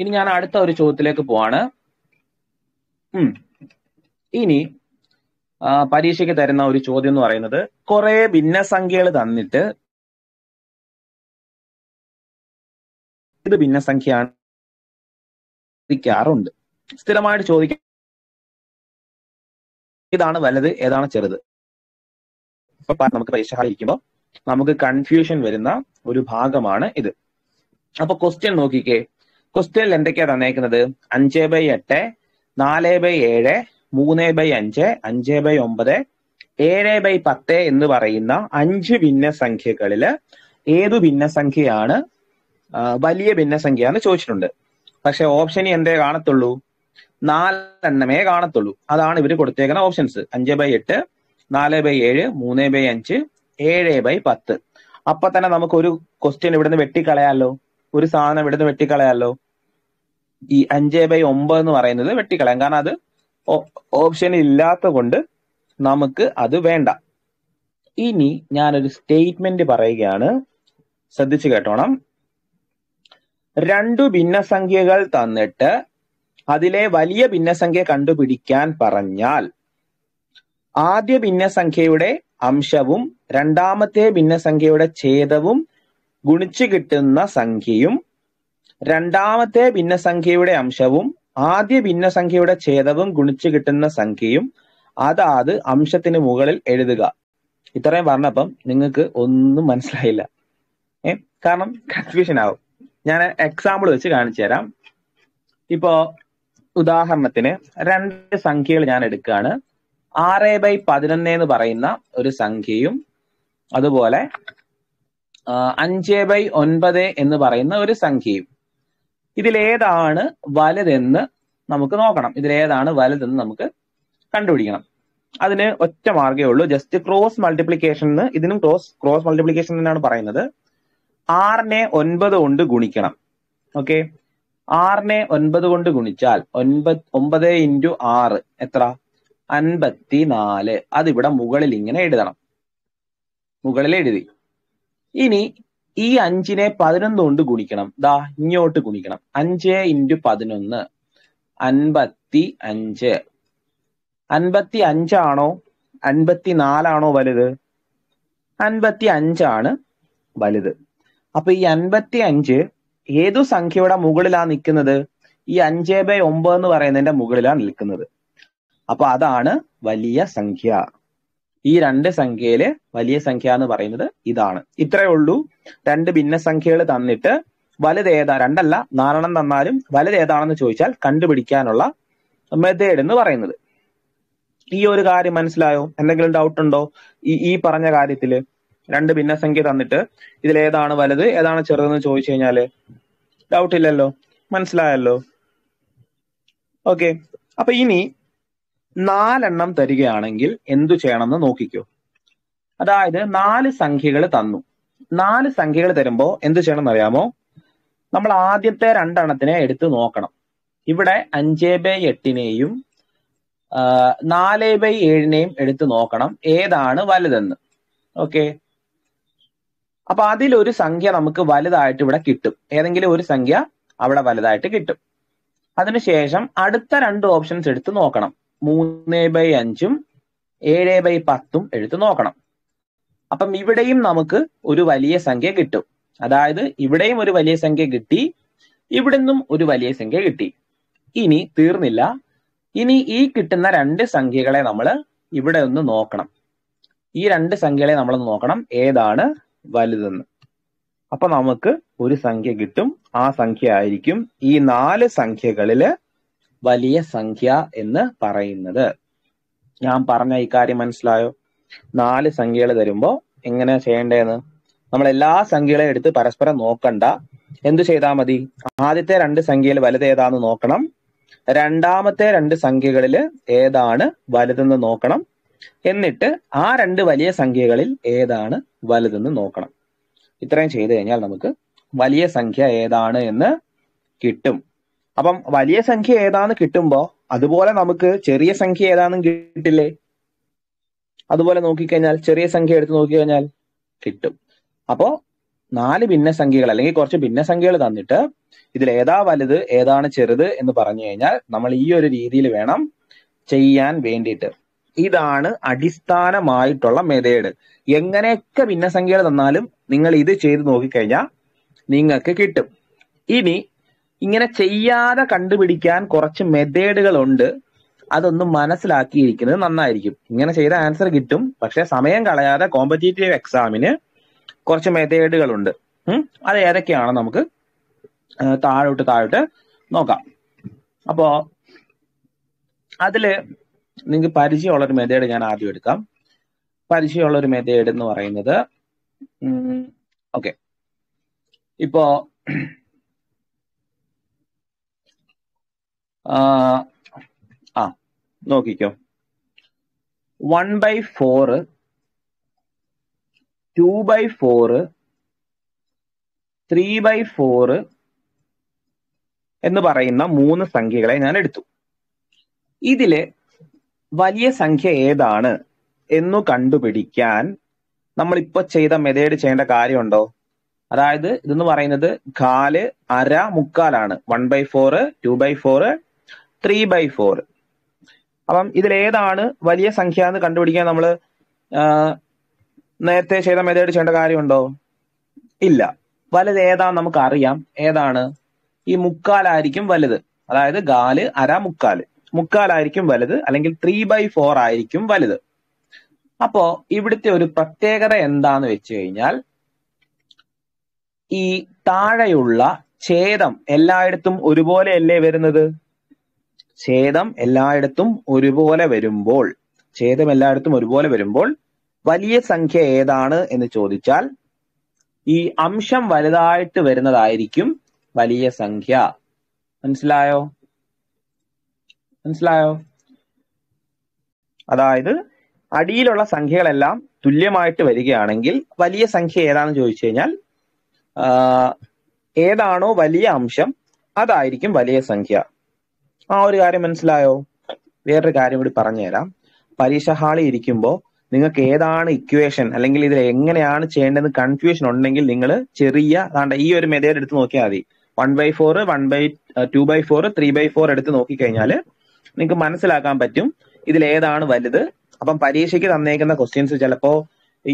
ഇനി ഞാൻ അടുത്ത ഒരു ചോദ്യത്തിലേക്ക് പോവാണ് ഇനി പരീക്ഷയ്ക്ക് തരുന്ന ഒരു ചോദ്യം എന്ന് പറയുന്നത് കുറെ ഭിന്നസംഖ്യകൾ തന്നിട്ട് ഇത് ഭിന്നസംഖ്യയാണ് ചോദിക്കാറുണ്ട് സ്ഥിരമായിട്ട് ചോദിക്ക ഇതാണ് വലുത് ഏതാണ് ചെറുത് ഇപ്പൊ നമുക്ക് പരീക്ഷ ഇരിക്കുമ്പോൾ നമുക്ക് കൺഫ്യൂഷൻ വരുന്ന ഒരു ഭാഗമാണ് ഇത് അപ്പൊ ക്വസ്റ്റ്യൻ നോക്കിക്കേ ക്വസ്റ്റ്യനിൽ എന്തൊക്കെയാ തന്നേക്കുന്നത് അഞ്ചേ ബൈ എട്ട് നാല് ബൈ ഏഴ് മൂന്ന് ബൈ അഞ്ച് അഞ്ച് ബൈ ഒമ്പത് ഏഴ് ബൈ പത്ത് എന്ന് പറയുന്ന അഞ്ച് ഭിന്നസംഖ്യകളിൽ ഏതു ഭിന്നസംഖ്യയാണ് വലിയ സംഖ്യ എന്ന് ചോദിച്ചിട്ടുണ്ട് പക്ഷെ ഓപ്ഷൻ എന്തേ കാണത്തുള്ളൂ നാലെണ്ണമേ കാണത്തുള്ളൂ അതാണ് ഇവർ കൊടുത്തേക്കുന്ന ഓപ്ഷൻസ് അഞ്ച് ബൈ എട്ട് നാല് ബൈ ഏഴ് മൂന്ന് ബൈ അഞ്ച് ഏഴ് ബൈ പത്ത് അപ്പൊ തന്നെ നമുക്ക് ഒരു ക്വസ്റ്റ്യൻ ഇവിടുന്ന് വെട്ടിക്കളയാലോ ഒരു സാധനം ഇവിടുന്ന് വെട്ടിക്കളയാലോ ഈ അഞ്ച് ബൈ ഒമ്പത് എന്ന് പറയുന്നത് വെട്ടിക്കളയാം കാരണം അത് ഓപ്ഷൻ ഇല്ലാത്ത കൊണ്ട് നമുക്ക് അത് വേണ്ട ഇനി ഞാനൊരു സ്റ്റേറ്റ്മെന്റ് പറയുകയാണ് ശ്രദ്ധിച്ചു കേട്ടോണം രണ്ടു ഭിന്നസംഖ്യകൾ തന്നിട്ട് അതിലെ വലിയ ഭിന്നസംഖ്യ കണ്ടുപിടിക്കാൻ പറഞ്ഞാൽ ആദ്യ ഭിന്നസംഖ്യയുടെ അംശവും രണ്ടാമത്തെ ഭിന്നസംഖ്യയുടെ ഛേദവും ഗുണിച്ചു കിട്ടുന്ന സംഖ്യയും രണ്ടാമത്തെ ഭിന്നസംഖ്യയുടെ അംശവും ആദ്യ ഭിന്നസംഖ്യയുടെ ഛേദവും ഗുണിച്ചു കിട്ടുന്ന സംഖ്യയും അതാത് അംശത്തിന് മുകളിൽ എഴുതുക ഇത്രയും പറഞ്ഞപ്പം നിങ്ങൾക്ക് ഒന്നും മനസ്സിലായില്ല ഏ കാരണം കൺഫ്യൂഷൻ ആവും ഞാൻ എക്സാമ്പിൾ വെച്ച് കാണിച്ചു തരാം ഇപ്പോ ഉദാഹരണത്തിന് രണ്ട് സംഖ്യകൾ ഞാൻ എടുക്കുകയാണ് ആറ് ബൈ പതിനൊന്ന് എന്ന് പറയുന്ന ഒരു സംഖ്യയും അതുപോലെ അഞ്ച് ബൈ ഒൻപത് എന്ന് പറയുന്ന ഒരു സംഖ്യയും ഇതിലേതാണ് വലുതെന്ന് നമുക്ക് നോക്കണം ഇതിലേതാണ് വലുതെന്ന് നമുക്ക് കണ്ടുപിടിക്കണം അതിന് ഒറ്റ മാർഗേ ഉള്ളൂ ജസ്റ്റ് ക്രോസ് മൾട്ടിപ്ലിക്കേഷൻ ഇതിനും ക്രോസ് ക്രോസ് മൾട്ടിപ്ലിക്കേഷൻ എന്നാണ് പറയുന്നത് ആറിനെ ഒൻപത് കൊണ്ട് ഗുണിക്കണം ഓക്കെ ആറിനെ ഒൻപത് കൊണ്ട് ഗുണിച്ചാൽ ഒൻപത് ഒമ്പത് ഇൻറ്റു ആറ് എത്ര അൻപത്തി നാല് അതിവിടെ മുകളിൽ ഇങ്ങനെ എഴുതണം മുകളിൽ എഴുതി ഇനി ഈ അഞ്ചിനെ പതിനൊന്ന് കൊണ്ട് ഗുണിക്കണം ദാ ഇങ്ങോട്ട് ഗുണിക്കണം അഞ്ച് ഇൻറ്റു പതിനൊന്ന് അൻപത്തി അഞ്ച് അൻപത്തി അഞ്ചാണോ അൻപത്തി നാലാണോ വലുത് അൻപത്തി അഞ്ചാണ് വലുത് അപ്പൊ ഈ അൻപത്തി അഞ്ച് ഏതു സംഖ്യയുടെ മുകളിലാണ് നിൽക്കുന്നത് ഈ അഞ്ച് ബൈ ഒമ്പത് എന്ന് പറയുന്നതിന്റെ മുകളിലാണ് നിൽക്കുന്നത് അപ്പൊ അതാണ് വലിയ സംഖ്യ ഈ രണ്ട് സംഖ്യയിലെ വലിയ സംഖ്യ എന്ന് പറയുന്നത് ഇതാണ് ഇത്രയേ ഉള്ളൂ രണ്ട് ഭിന്ന സംഖ്യകൾ തന്നിട്ട് വലുത് ഏതാ രണ്ടല്ല നാലെണ്ണം തന്നാലും വലുത് ഏതാണെന്ന് ചോദിച്ചാൽ കണ്ടുപിടിക്കാനുള്ള മെത്തേഡ് എന്ന് പറയുന്നത് ഈ ഒരു കാര്യം മനസ്സിലായോ എന്തെങ്കിലും ഡൗട്ട് ഉണ്ടോ ഈ ഈ പറഞ്ഞ കാര്യത്തില് രണ്ട് ഭിന്നസംഖ്യ തന്നിട്ട് ഇതിൽ ഏതാണ് വലുത് ഏതാണ് ചെറുതെന്ന് ചോദിച്ചു കഴിഞ്ഞാല് ഡൗട്ട് ഇല്ലല്ലോ മനസ്സിലായല്ലോ ഓക്കെ അപ്പൊ ഇനി നാലെണ്ണം തരികയാണെങ്കിൽ എന്തു ചെയ്യണമെന്ന് നോക്കിക്കോ അതായത് നാല് സംഖ്യകൾ തന്നു നാല് സംഖ്യകൾ തരുമ്പോൾ എന്ത് ചെയ്യണം അറിയാമോ നമ്മൾ ആദ്യത്തെ രണ്ടെണ്ണത്തിനെ എടുത്ത് നോക്കണം ഇവിടെ അഞ്ച് ബൈ എട്ടിനെയും നാല് ബൈ ഏഴിനെയും എടുത്ത് നോക്കണം ഏതാണ് വലുതെന്ന് ഓക്കെ അപ്പൊ അതിലൊരു സംഖ്യ നമുക്ക് വലുതായിട്ട് ഇവിടെ കിട്ടും ഏതെങ്കിലും ഒരു സംഖ്യ അവിടെ വലുതായിട്ട് കിട്ടും അതിനുശേഷം അടുത്ത രണ്ട് ഓപ്ഷൻസ് എടുത്ത് നോക്കണം മൂന്ന് ബൈ അഞ്ചും ഏഴ് ബൈ പത്തും എടുത്തു നോക്കണം അപ്പം ഇവിടെയും നമുക്ക് ഒരു വലിയ സംഖ്യ കിട്ടും അതായത് ഇവിടെയും ഒരു വലിയ സംഖ്യ കിട്ടി ഇവിടെ നിന്നും ഒരു വലിയ സംഖ്യ കിട്ടി ഇനി തീർന്നില്ല ഇനി ഈ കിട്ടുന്ന രണ്ട് സംഖ്യകളെ നമ്മൾ ഇവിടെ ഒന്ന് നോക്കണം ഈ രണ്ട് സംഖ്യകളെ നമ്മൾ നോക്കണം ഏതാണ് വലുതെന്ന് അപ്പൊ നമുക്ക് ഒരു സംഖ്യ കിട്ടും ആ സംഖ്യ ആയിരിക്കും ഈ നാല് സംഖ്യകളില് വലിയ സംഖ്യ എന്ന് പറയുന്നത് ഞാൻ പറഞ്ഞ ഇക്കാര്യം മനസ്സിലായോ നാല് സംഖ്യകൾ തരുമ്പോൾ എങ്ങനെ ചെയ്യേണ്ടതെന്ന് നമ്മൾ എല്ലാ സംഖ്യകളെയും എടുത്ത് പരസ്പരം നോക്കണ്ട എന്തു ചെയ്താൽ മതി ആദ്യത്തെ രണ്ട് സംഖ്യയിൽ വലുത് ഏതാന്ന് നോക്കണം രണ്ടാമത്തെ രണ്ട് സംഖ്യകളിൽ ഏതാണ് വലുതെന്ന് നോക്കണം എന്നിട്ട് ആ രണ്ട് വലിയ സംഖ്യകളിൽ ഏതാണ് വലുതെന്ന് നോക്കണം ഇത്രയും ചെയ്തു കഴിഞ്ഞാൽ നമുക്ക് വലിയ സംഖ്യ ഏതാണ് എന്ന് കിട്ടും അപ്പം വലിയ സംഖ്യ ഏതാന്ന് കിട്ടുമ്പോ അതുപോലെ നമുക്ക് ചെറിയ സംഖ്യ ഏതാന്നും കിട്ടില്ലേ അതുപോലെ നോക്കിക്കഴിഞ്ഞാൽ ചെറിയ സംഖ്യ എടുത്ത് നോക്കിക്കഴിഞ്ഞാൽ കിട്ടും അപ്പോ നാല് ഭിന്ന സംഖ്യകൾ അല്ലെങ്കിൽ കുറച്ച് ഭിന്ന സംഖ്യകൾ തന്നിട്ട് ഇതിൽ ഏതാ വലുത് ഏതാണ് ചെറുത് എന്ന് പറഞ്ഞു കഴിഞ്ഞാൽ നമ്മൾ ഈ ഒരു രീതിയിൽ വേണം ചെയ്യാൻ വേണ്ടിയിട്ട് ഇതാണ് അടിസ്ഥാനമായിട്ടുള്ള മെതേഡ് എങ്ങനെയൊക്കെ ഭിന്നസംഖ്യകൾ തന്നാലും നിങ്ങൾ ഇത് ചെയ്ത് നോക്കിക്കഴിഞ്ഞാൽ നിങ്ങൾക്ക് കിട്ടും ഇനി ഇങ്ങനെ ചെയ്യാതെ കണ്ടുപിടിക്കാൻ കുറച്ച് മെത്തേഡുകൾ ഉണ്ട് അതൊന്നും മനസ്സിലാക്കിയിരിക്കുന്നത് നന്നായിരിക്കും ഇങ്ങനെ ചെയ്ത ആൻസർ കിട്ടും പക്ഷെ സമയം കളയാതെ കോമ്പറ്റേറ്റീവ് എക്സാമിന് കുറച്ച് മെത്തേഡുകളുണ്ട് അത് ഏതൊക്കെയാണ് നമുക്ക് താഴോട്ട് താഴോട്ട് നോക്കാം അപ്പോ അതില് നിങ്ങൾക്ക് പരിചയമുള്ള ഒരു മെത്തേഡ് ഞാൻ ആദ്യം എടുക്കാം പരിചയമുള്ള ഒരു മെത്തേഡ് എന്ന് പറയുന്നത് ഓക്കെ ഇപ്പോ ആ നോക്കിക്കോ one by four two by four three by four എന്ന് പറയുന്ന മൂന്ന് സംഖ്യകളെ ഞാൻ എടുത്തു ഇതിലെ വലിയ സംഖ്യ ഏതാണ് എന്നു കണ്ടുപിടിക്കാൻ നമ്മൾ ഇപ്പൊ ചെയ്ത മെതേഡ് ചെയ്യേണ്ട കാര്യമുണ്ടോ അതായത് ഇതെന്ന് പറയുന്നത് കാല് അര മുക്കാലാണ് one by four two by four three by four അപ്പം ഇതിലേതാണ് വലിയ സംഖ്യ എന്ന് കണ്ടുപിടിക്കാൻ നമ്മൾ നേരത്തെ ചെയ്ത മെതേഡ് ചെയ്യേണ്ട കാര്യമുണ്ടോ ഇല്ല വലുത് ഏതാന്ന് നമുക്ക് അറിയാം ഏതാണ് ഈ മുക്കാലായിരിക്കും വലുത് അതായത് ഗാല് അര മുക്കാല് മുക്കാലായിരിക്കും വലുത് അല്ലെങ്കിൽ ത്രീ ബൈ ഫോർ ആയിരിക്കും വലുത് അപ്പോ ഇവിടുത്തെ ഒരു പ്രത്യേകത എന്താന്ന് വെച്ച് കഴിഞ്ഞാൽ ഈ താഴെയുള്ള ഛേദം എല്ലായിടത്തും ഒരുപോലെയല്ലേ വരുന്നത് ഛേദം എല്ലായിടത്തും ഒരുപോലെ വരുമ്പോൾ ഛേദം എല്ലായിടത്തും ഒരുപോലെ വരുമ്പോൾ വലിയ സംഖ്യ ഏതാണ് എന്ന് ചോദിച്ചാൽ ഈ അംശം വലുതായിട്ട് വരുന്നതായിരിക്കും വലിയ സംഖ്യ മനസ്സിലായോ മനസ്സിലായോ അതായത് അടിയിലുള്ള സംഖ്യകളെല്ലാം തുല്യമായിട്ട് വരികയാണെങ്കിൽ വലിയ സംഖ്യ ഏതാണെന്ന് ചോദിച്ചു കഴിഞ്ഞാൽ ഏതാണോ വലിയ അംശം അതായിരിക്കും വലിയ സംഖ്യ ആ ഒരു കാര്യം മനസ്സിലായോ വേറൊരു കാര്യം കൂടി പറഞ്ഞുതരാം പരീക്ഷ ഹാളിൽ ഇരിക്കുമ്പോൾ നിങ്ങൾക്ക് ഏതാണ് ഇക്വേഷൻ അല്ലെങ്കിൽ ഇതിൽ എങ്ങനെയാണ് ചെയ്യേണ്ടത് കൺഫ്യൂഷൻ ഉണ്ടെങ്കിൽ നിങ്ങൾ ചെറിയ താണ്ട ഈ ഒരു മെതേഡ് എടുത്ത് നോക്കിയാൽ മതി one by four one by two by four three by four എടുത്ത് നോക്കിക്കഴിഞ്ഞാൽ നിങ്ങൾക്ക് മനസ്സിലാക്കാൻ പറ്റും ഇതിൽ ഏതാണ് വലുത് അപ്പം പരീക്ഷയ്ക്ക് തന്നേക്കുന്ന ക്വസ്റ്റ്യൻസ് ചിലപ്പോൾ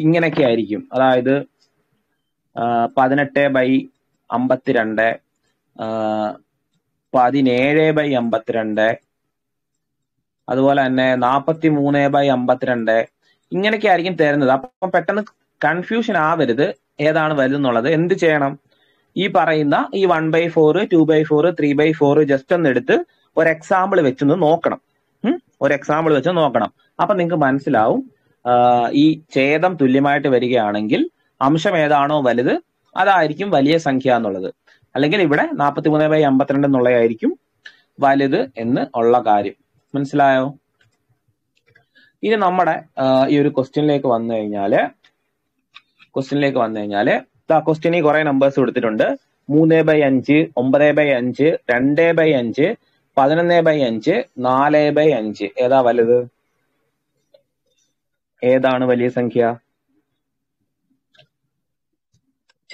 ഇങ്ങനെയൊക്കെ ആയിരിക്കും അതായത് പതിനെട്ട് ബൈ അമ്പത്തിരണ്ട് പതിനേഴ് ബൈ അമ്പത്തിരണ്ട് അതുപോലെ തന്നെ നാപ്പത്തി മൂന്ന് ബൈ അമ്പത്തിരണ്ട് ഇങ്ങനെയൊക്കെ ആയിരിക്കും തരുന്നത് അപ്പൊ പെട്ടെന്ന് കൺഫ്യൂഷൻ ആവരുത് ഏതാണ് വലുതെന്നുള്ളത് എന്ത് ചെയ്യണം ഈ പറയുന്ന ഈ one by four two by four three by four just ഒന്ന് എടുത്ത് ഒരു എക്സാമ്പിൾ വെച്ചൊന്ന് നോക്കണം ഒരു എക്സാമ്പിൾ വെച്ച് നോക്കണം അപ്പൊ നിങ്ങൾക്ക് മനസ്സിലാവും ഈ ഛേദം തുല്യമായിട്ട് വരികയാണെങ്കിൽ അംശം ഏതാണോ വലുത് അതായിരിക്കും വലിയ സംഖ്യ എന്നുള്ളത് അല്ലെങ്കിൽ ഇവിടെ നാൽപ്പത്തി മൂന്ന് ബൈ അമ്പത്തിരണ്ട് എന്നുള്ളതായിരിക്കും വലുത് എന്ന് ഉള്ള കാര്യം മനസ്സിലായോ ഇനി നമ്മുടെ ഈ ഒരു ക്വസ്റ്റ്യനിലേക്ക് വന്നു കഴിഞ്ഞാല് ക്വസ്റ്റ്യനിലേക്ക് വന്നു കഴിഞ്ഞാല് ആ ക്വസ്റ്റ്യനിൽ കുറെ നമ്പേഴ്സ് കൊടുത്തിട്ടുണ്ട് മൂന്ന് ബൈ അഞ്ച് ഒമ്പത് ബൈ അഞ്ച് രണ്ട് ബൈ അഞ്ച് പതിനൊന്ന് ബൈ അഞ്ച് നാല് ബൈ അഞ്ച് ഏതാ വലുത് ഏതാണ് വലിയ സംഖ്യ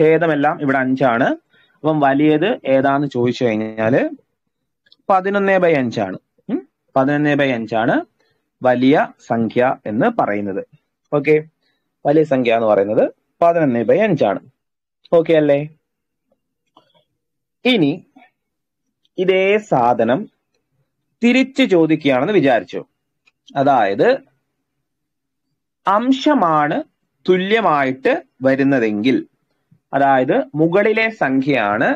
ഛേദമെല്ലാം ഇവിടെ അഞ്ചാണ് അപ്പം വലിയത് ഏതാന്ന് ചോദിച്ചു കഴിഞ്ഞാൽ പതിനൊന്നേ ബൈ അഞ്ചാണ് പതിനൊന്നേ ബൈ അഞ്ചാണ് വലിയ സംഖ്യ എന്ന് പറയുന്നത് ഓക്കെ വലിയ സംഖ്യ എന്ന് പറയുന്നത് പതിനൊന്നേ ബൈ അഞ്ചാണ് ഓക്കെ അല്ലേ ഇനി ഇതേ സാധനം തിരിച്ചു ചോദിക്കുകയാണെന്ന് വിചാരിച്ചു അതായത് അംശമാണ് തുല്യമായിട്ട് വരുന്നതെങ്കിൽ അതായത് മുകളിലെ സംഖ്യയാണ്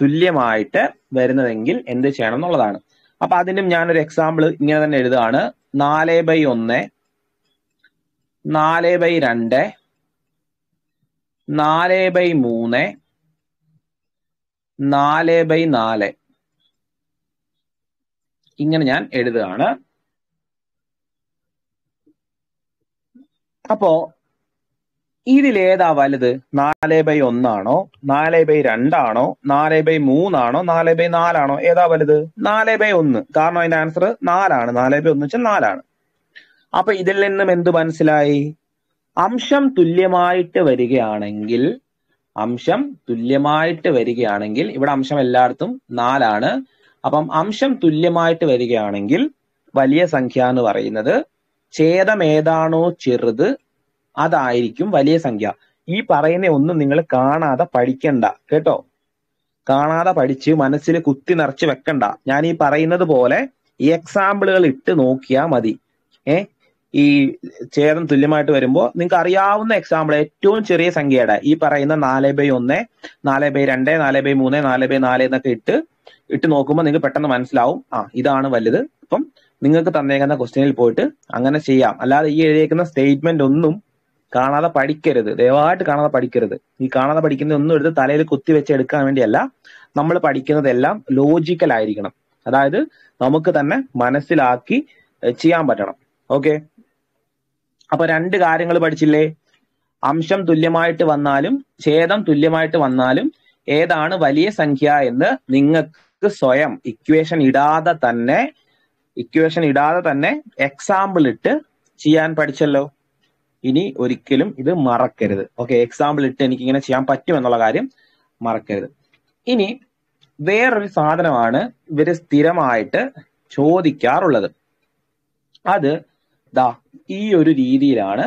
തുല്യമായിട്ട് വരുന്നതെങ്കിൽ എന്ത് ചെയ്യണം എന്നുള്ളതാണ് അപ്പൊ അതിനും ഞാനൊരു എക്സാമ്പിൾ ഇങ്ങനെ തന്നെ എഴുതുകയാണ് നാല് ബൈ ഒന്ന് നാല് ബൈ രണ്ട് നാല് ബൈ മൂന്ന് നാല് ബൈ നാല് ഇങ്ങനെ ഞാൻ എഴുതുകയാണ് അപ്പോ ഇതിലേതാ വലുത് നാല് ബൈ ഒന്നാണോ നാല് ബൈ രണ്ടാണോ നാല് ബൈ മൂന്നാണോ നാല് ബൈ നാലാണോ ഏതാ വലുത് നാല് ബൈ ഒന്ന് കാരണം അതിന്റെ ആൻസർ നാലാണ് നാല് ബൈ ഒന്ന് വെച്ചാൽ നാലാണ് അപ്പൊ ഇതിൽ നിന്നും എന്ത് മനസ്സിലായി അംശം തുല്യമായിട്ട് വരികയാണെങ്കിൽ അംശം തുല്യമായിട്ട് വരികയാണെങ്കിൽ ഇവിടെ അംശം എല്ലായിടത്തും നാലാണ് അപ്പം അംശം തുല്യമായിട്ട് വരികയാണെങ്കിൽ വലിയ സംഖ്യ എന്ന് പറയുന്നത് ഛേദം ഏതാണോ ചെറുത് അതായിരിക്കും വലിയ സംഖ്യ ഈ പറയുന്ന ഒന്നും നിങ്ങൾ കാണാതെ പഠിക്കണ്ട കേട്ടോ കാണാതെ പഠിച്ച് മനസ്സിൽ കുത്തി നിറച്ച് വെക്കണ്ട ഞാൻ ഈ പറയുന്നത് പോലെ എക്സാമ്പിളുകൾ ഇട്ട് നോക്കിയാൽ മതി ഏ ഈ ഛേദം തുല്യമായിട്ട് വരുമ്പോൾ നിങ്ങൾക്ക് അറിയാവുന്ന എക്സാമ്പിൾ ഏറ്റവും ചെറിയ സംഖ്യയുടെ ഈ പറയുന്ന നാല് ബൈ ഒന്ന് നാല് ബൈ രണ്ട് നാല് ബൈ മൂന്ന് നാല് ബൈ നാല് എന്നൊക്കെ ഇട്ട് ഇട്ട് നോക്കുമ്പോൾ നിങ്ങൾക്ക് പെട്ടെന്ന് മനസ്സിലാവും ആ ഇതാണ് വലുത് അപ്പം നിങ്ങൾക്ക് തന്നേക്കുന്ന ക്വസ്റ്റ്യനിൽ പോയിട്ട് അങ്ങനെ ചെയ്യാം അല്ലാതെ ഈ എഴുതിയേക്കുന്ന സ്റ്റേറ്റ്മെന്റ് ഒന്നും കാണാതെ പഠിക്കരുത് ദയവായിട്ട് കാണാതെ പഠിക്കരുത് ഈ കാണാതെ പഠിക്കുന്ന ഒന്നും എടുത്ത് തലയിൽ വെച്ച് എടുക്കാൻ വേണ്ടിയല്ല നമ്മൾ പഠിക്കുന്നതെല്ലാം ലോജിക്കൽ ആയിരിക്കണം അതായത് നമുക്ക് തന്നെ മനസ്സിലാക്കി ചെയ്യാൻ പറ്റണം ഓക്കെ അപ്പൊ രണ്ട് കാര്യങ്ങൾ പഠിച്ചില്ലേ അംശം തുല്യമായിട്ട് വന്നാലും ഛേദം തുല്യമായിട്ട് വന്നാലും ഏതാണ് വലിയ സംഖ്യ എന്ന് നിങ്ങൾക്ക് സ്വയം ഇക്വേഷൻ ഇടാതെ തന്നെ ഇക്വേഷൻ ഇടാതെ തന്നെ എക്സാമ്പിൾ ഇട്ട് ചെയ്യാൻ പഠിച്ചല്ലോ ഇനി ഒരിക്കലും ഇത് മറക്കരുത് ഓക്കെ എക്സാമ്പിൾ ഇട്ട് എനിക്ക് ഇങ്ങനെ ചെയ്യാൻ പറ്റും എന്നുള്ള കാര്യം മറക്കരുത് ഇനി വേറൊരു സാധനമാണ് ഇവര് സ്ഥിരമായിട്ട് ചോദിക്കാറുള്ളത് അത് ദാ ഈ ഒരു രീതിയിലാണ്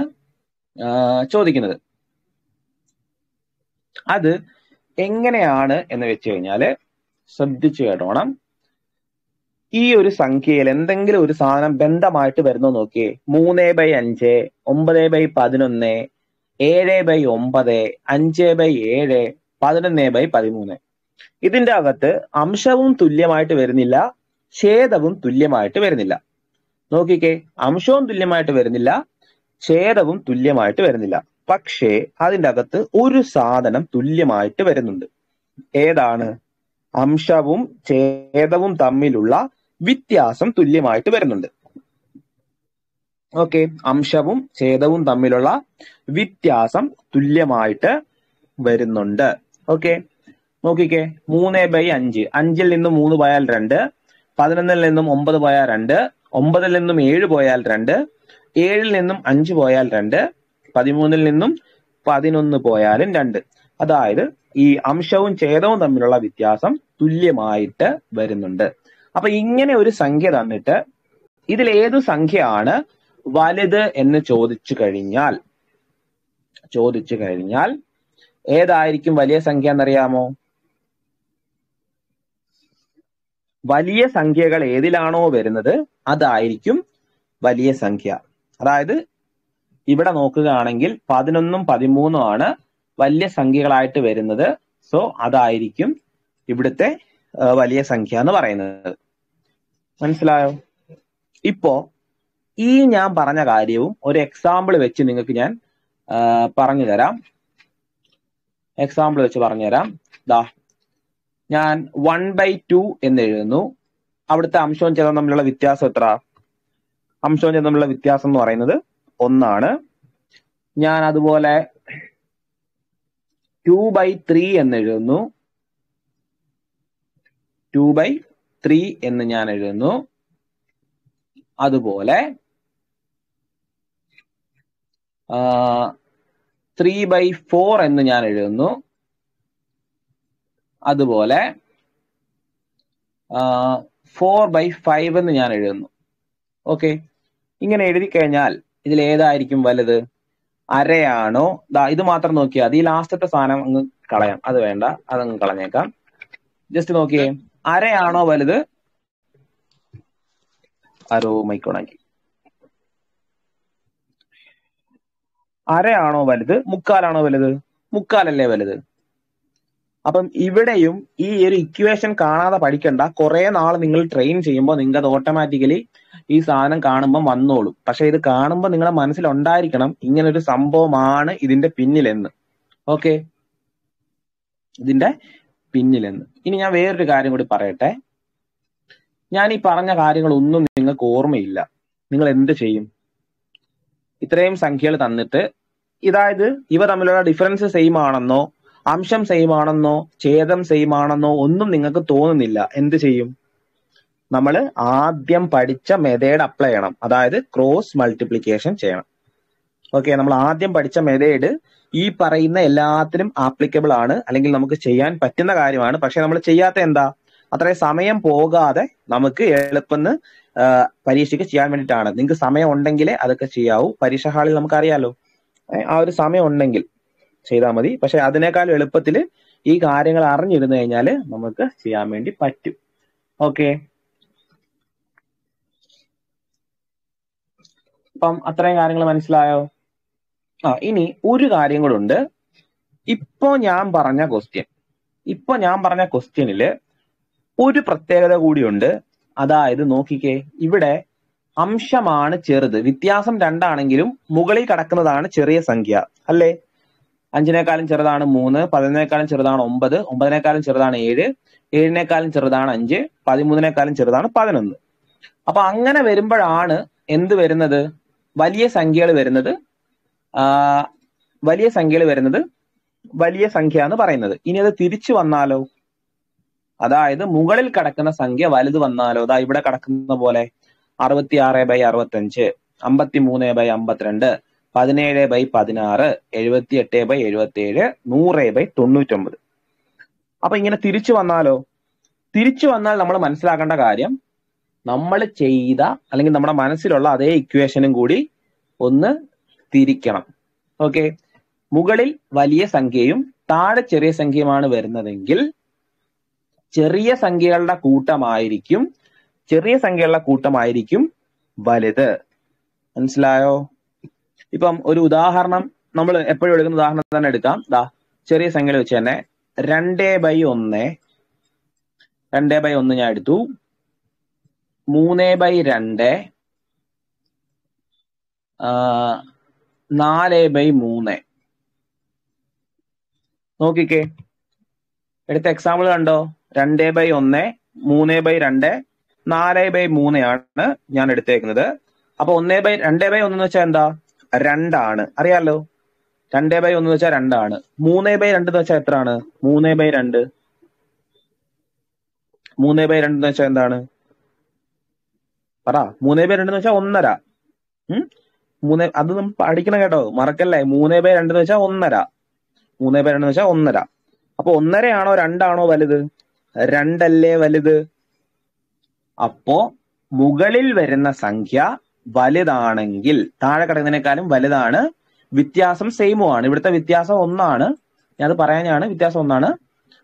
ചോദിക്കുന്നത് അത് എങ്ങനെയാണ് എന്ന് വെച്ച് കഴിഞ്ഞാല് ശ്രദ്ധിച്ചു കേട്ടോണം ഈ ഒരു സംഖ്യയിൽ എന്തെങ്കിലും ഒരു സാധനം ബന്ധമായിട്ട് വരുന്നോ നോക്കിയേ മൂന്ന് ബൈ അഞ്ച് ഒമ്പത് ബൈ പതിനൊന്ന് ഏഴ് ബൈ ഒമ്പത് അഞ്ച് ബൈ ഏഴ് പതിനൊന്ന് ബൈ പതിമൂന്ന് ഇതിന്റെ അകത്ത് അംശവും തുല്യമായിട്ട് വരുന്നില്ല ഛേദവും തുല്യമായിട്ട് വരുന്നില്ല നോക്കിക്കേ അംശവും തുല്യമായിട്ട് വരുന്നില്ല ഛേദവും തുല്യമായിട്ട് വരുന്നില്ല പക്ഷേ അതിൻ്റെ അകത്ത് ഒരു സാധനം തുല്യമായിട്ട് വരുന്നുണ്ട് ഏതാണ് അംശവും ഛേദവും തമ്മിലുള്ള വ്യത്യാസം തുല്യമായിട്ട് വരുന്നുണ്ട് ഓക്കെ അംശവും ഛേദവും തമ്മിലുള്ള വ്യത്യാസം തുല്യമായിട്ട് വരുന്നുണ്ട് ഓക്കെ നോക്കിക്കേ മൂന്ന് ബൈ അഞ്ച് അഞ്ചിൽ നിന്നും മൂന്ന് പോയാൽ രണ്ട് പതിനൊന്നിൽ നിന്നും ഒമ്പത് പോയാൽ രണ്ട് ഒമ്പതിൽ നിന്നും ഏഴ് പോയാൽ രണ്ട് ഏഴിൽ നിന്നും അഞ്ച് പോയാൽ രണ്ട് പതിമൂന്നിൽ നിന്നും പതിനൊന്ന് പോയാലും രണ്ട് അതായത് ഈ അംശവും ഛേദവും തമ്മിലുള്ള വ്യത്യാസം തുല്യമായിട്ട് വരുന്നുണ്ട് അപ്പൊ ഇങ്ങനെ ഒരു സംഖ്യ തന്നിട്ട് ഇതിൽ ഏതു സംഖ്യയാണ് വലുത് എന്ന് ചോദിച്ചു കഴിഞ്ഞാൽ ചോദിച്ചു കഴിഞ്ഞാൽ ഏതായിരിക്കും വലിയ സംഖ്യ എന്നറിയാമോ വലിയ സംഖ്യകൾ ഏതിലാണോ വരുന്നത് അതായിരിക്കും വലിയ സംഖ്യ അതായത് ഇവിടെ നോക്കുകയാണെങ്കിൽ പതിനൊന്നും പതിമൂന്നും ആണ് വലിയ സംഖ്യകളായിട്ട് വരുന്നത് സോ അതായിരിക്കും ഇവിടുത്തെ വലിയ സംഖ്യ എന്ന് പറയുന്നത് മനസ്സിലായോ ഇപ്പോ ഈ ഞാൻ പറഞ്ഞ കാര്യവും ഒരു എക്സാമ്പിൾ വെച്ച് നിങ്ങൾക്ക് ഞാൻ പറഞ്ഞു തരാം എക്സാമ്പിൾ വെച്ച് പറഞ്ഞു തരാം ദാ ഞാൻ വൺ ബൈ ടു എന്ന് എഴുതുന്നു അവിടുത്തെ അംശവും ചേതം തമ്മിലുള്ള വ്യത്യാസം എത്ര അംശവും ചേതം തമ്മിലുള്ള വ്യത്യാസം എന്ന് പറയുന്നത് ഒന്നാണ് ഞാൻ അതുപോലെ ടു ബൈ ത്രീ എന്ന് എഴുതുന്നു ടു ബൈ ത്രീ എന്ന് ഞാൻ എഴുതുന്നു അതുപോലെ ത്രീ ബൈ ഫോർ എന്ന് ഞാൻ എഴുതുന്നു അതുപോലെ ഫോർ ബൈ ഫൈവ് എന്ന് ഞാൻ എഴുതുന്നു ഓക്കെ ഇങ്ങനെ എഴുതി കഴിഞ്ഞാൽ ഇതിൽ ഏതായിരിക്കും വലുത് അരയാണോ ദാ ഇത് മാത്രം നോക്കിയാൽ അത് ഈ ലാസ്റ്റത്തെ സാധനം അങ്ങ് കളയാം അത് വേണ്ട അതങ്ങ് കളഞ്ഞേക്കാം ജസ്റ്റ് നോക്കിയേ അരയാണോ വലുത് അരോ മൈക്കോണാക്കി അരയാണോ വലുത് മുക്കാലാണോ വലുത് മുക്കാലല്ലേ വലുത് അപ്പം ഇവിടെയും ഈ ഒരു ഇക്വേഷൻ കാണാതെ പഠിക്കണ്ട കുറെ നാൾ നിങ്ങൾ ട്രെയിൻ ചെയ്യുമ്പോൾ നിങ്ങൾക്ക് അത് ഓട്ടോമാറ്റിക്കലി ഈ സാധനം കാണുമ്പോൾ വന്നോളും പക്ഷെ ഇത് കാണുമ്പോൾ നിങ്ങളുടെ മനസ്സിൽ ഉണ്ടായിരിക്കണം ഇങ്ങനെ ഒരു സംഭവമാണ് ഇതിന്റെ പിന്നിലെന്ന് ഓക്കെ ഇതിന്റെ പിന്നിലെന്ന് ഇനി ഞാൻ വേറൊരു കാര്യം കൂടി പറയട്ടെ ഞാൻ ഈ പറഞ്ഞ കാര്യങ്ങളൊന്നും നിങ്ങൾക്ക് ഓർമ്മയില്ല നിങ്ങൾ എന്ത് ചെയ്യും ഇത്രയും സംഖ്യകൾ തന്നിട്ട് ഇതായത് ഇവ തമ്മിലുള്ള ഡിഫറൻസ് സെയിം ആണെന്നോ അംശം സെയിം ആണെന്നോ ഛേദം സെയിം ആണെന്നോ ഒന്നും നിങ്ങൾക്ക് തോന്നുന്നില്ല എന്ത് ചെയ്യും നമ്മൾ ആദ്യം പഠിച്ച മെതേഡ് അപ്ലൈ ചെയ്യണം അതായത് ക്രോസ് മൾട്ടിപ്ലിക്കേഷൻ ചെയ്യണം ഓക്കെ നമ്മൾ ആദ്യം പഠിച്ച മെതേഡ് ഈ പറയുന്ന എല്ലാത്തിനും ആപ്ലിക്കബിൾ ആണ് അല്ലെങ്കിൽ നമുക്ക് ചെയ്യാൻ പറ്റുന്ന കാര്യമാണ് പക്ഷെ നമ്മൾ ചെയ്യാത്ത എന്താ അത്ര സമയം പോകാതെ നമുക്ക് എളുപ്പമെന്ന് പരീക്ഷയ്ക്ക് ചെയ്യാൻ വേണ്ടിയിട്ടാണ് നിങ്ങൾക്ക് സമയം ഉണ്ടെങ്കിലേ അതൊക്കെ ചെയ്യാവൂ പരീക്ഷ ഹാളിൽ നമുക്കറിയാലോ ആ ഒരു സമയം ഉണ്ടെങ്കിൽ ചെയ്താൽ മതി പക്ഷെ അതിനേക്കാൾ എളുപ്പത്തിൽ ഈ കാര്യങ്ങൾ അറിഞ്ഞിരുന്നു കഴിഞ്ഞാൽ നമുക്ക് ചെയ്യാൻ വേണ്ടി പറ്റും ഓക്കെ അപ്പം അത്രയും കാര്യങ്ങൾ മനസ്സിലായോ ആ ഇനി ഒരു കാര്യം കൂടെ ഉണ്ട് ഇപ്പോ ഞാൻ പറഞ്ഞ ക്വസ്റ്റ്യൻ ഇപ്പൊ ഞാൻ പറഞ്ഞ ക്വസ്റ്റ്യനില് ഒരു പ്രത്യേകത കൂടിയുണ്ട് അതായത് നോക്കിക്കേ ഇവിടെ അംശമാണ് ചെറുത് വ്യത്യാസം രണ്ടാണെങ്കിലും മുകളിൽ കടക്കുന്നതാണ് ചെറിയ സംഖ്യ അല്ലേ അഞ്ചിനേക്കാളും ചെറുതാണ് മൂന്ന് പതിനൊന്നേക്കാളും ചെറുതാണ് ഒമ്പത് ഒമ്പതിനേക്കാളും ചെറുതാണ് ഏഴ് ഏഴിനേക്കാളും ചെറുതാണ് അഞ്ച് പതിമൂന്നിനേക്കാളും ചെറുതാണ് പതിനൊന്ന് അപ്പൊ അങ്ങനെ വരുമ്പോഴാണ് എന്ത് വരുന്നത് വലിയ സംഖ്യകൾ വരുന്നത് വലിയ സംഖ്യയിൽ വരുന്നത് വലിയ സംഖ്യ എന്ന് പറയുന്നത് ഇനി അത് തിരിച്ചു വന്നാലോ അതായത് മുകളിൽ കടക്കുന്ന സംഖ്യ വലുത് വന്നാലോ അതാ ഇവിടെ കടക്കുന്ന പോലെ ആറ് ബൈ അമ്പത്തി മൂന്ന് ബൈ അമ്പത്തിരണ്ട് പതിനേഴ് ബൈ പതിനാറ് എഴുപത്തി എട്ട് ബൈ എഴുപത്തി ഏഴ് നൂറ് ബൈ ഒമ്പത് അപ്പൊ ഇങ്ങനെ തിരിച്ചു വന്നാലോ തിരിച്ചു വന്നാൽ നമ്മൾ മനസ്സിലാക്കേണ്ട കാര്യം നമ്മൾ ചെയ്ത അല്ലെങ്കിൽ നമ്മുടെ മനസ്സിലുള്ള അതേ ഇക്വേഷനും കൂടി ഒന്ന് തിരിക്കണം ഓക്കെ മുകളിൽ വലിയ സംഖ്യയും താഴെ ചെറിയ സംഖ്യയുമാണ് വരുന്നതെങ്കിൽ ചെറിയ സംഖ്യകളുടെ കൂട്ടമായിരിക്കും ചെറിയ സംഖ്യകളുടെ കൂട്ടമായിരിക്കും വലുത് മനസ്സിലായോ ഇപ്പം ഒരു ഉദാഹരണം നമ്മൾ എപ്പോഴും എടുക്കുന്ന ഉദാഹരണം തന്നെ എടുക്കാം ദാ ചെറിയ സംഖ്യ വെച്ച് തന്നെ രണ്ടേ ബൈ ഒന്ന് രണ്ടേ ബൈ ഒന്ന് ഞാൻ എടുത്തു മൂന്നേ ബൈ രണ്ട് നാല് ബൈ മൂന്ന് നോക്കിക്കേ എടുത്ത എക്സാമ്പിൾ കണ്ടോ രണ്ട് ബൈ ഒന്ന് മൂന്ന് ബൈ രണ്ട് നാല് ബൈ മൂന്നാണ് ഞാൻ എടുത്തേക്കുന്നത് അപ്പൊ ഒന്ന് ബൈ രണ്ട് ബൈ ഒന്ന് വെച്ചാൽ എന്താ രണ്ടാണ് അറിയാലോ രണ്ട് ബൈ ഒന്ന് വെച്ചാൽ രണ്ടാണ് മൂന്ന് ബൈ രണ്ട് എന്ന് വെച്ചാൽ എത്രയാണ് മൂന്ന് ബൈ രണ്ട് മൂന്ന് ബൈ രണ്ട് എന്ന് വെച്ചാൽ എന്താണ് പറ മൂന്ന് ബൈ രണ്ട് എന്ന് വെച്ചാൽ ഒന്നര മൂന്ന് അത് നമ്മൾ പഠിക്കണം കേട്ടോ മറക്കല്ലേ മൂന്നേ ബൈ എന്ന് വെച്ചാൽ ഒന്നര മൂന്നേ ബൈ എന്ന് വെച്ചാൽ ഒന്നര അപ്പൊ ഒന്നരയാണോ രണ്ടാണോ വലുത് രണ്ടല്ലേ വലുത് അപ്പോ മുകളിൽ വരുന്ന സംഖ്യ വലുതാണെങ്കിൽ താഴെ കിടക്കുന്നതിനേക്കാളും വലുതാണ് വ്യത്യാസം സെയിമും ആണ് ഇവിടുത്തെ വ്യത്യാസം ഒന്നാണ് ഞാൻ അത് പറയാനാണ് വ്യത്യാസം ഒന്നാണ്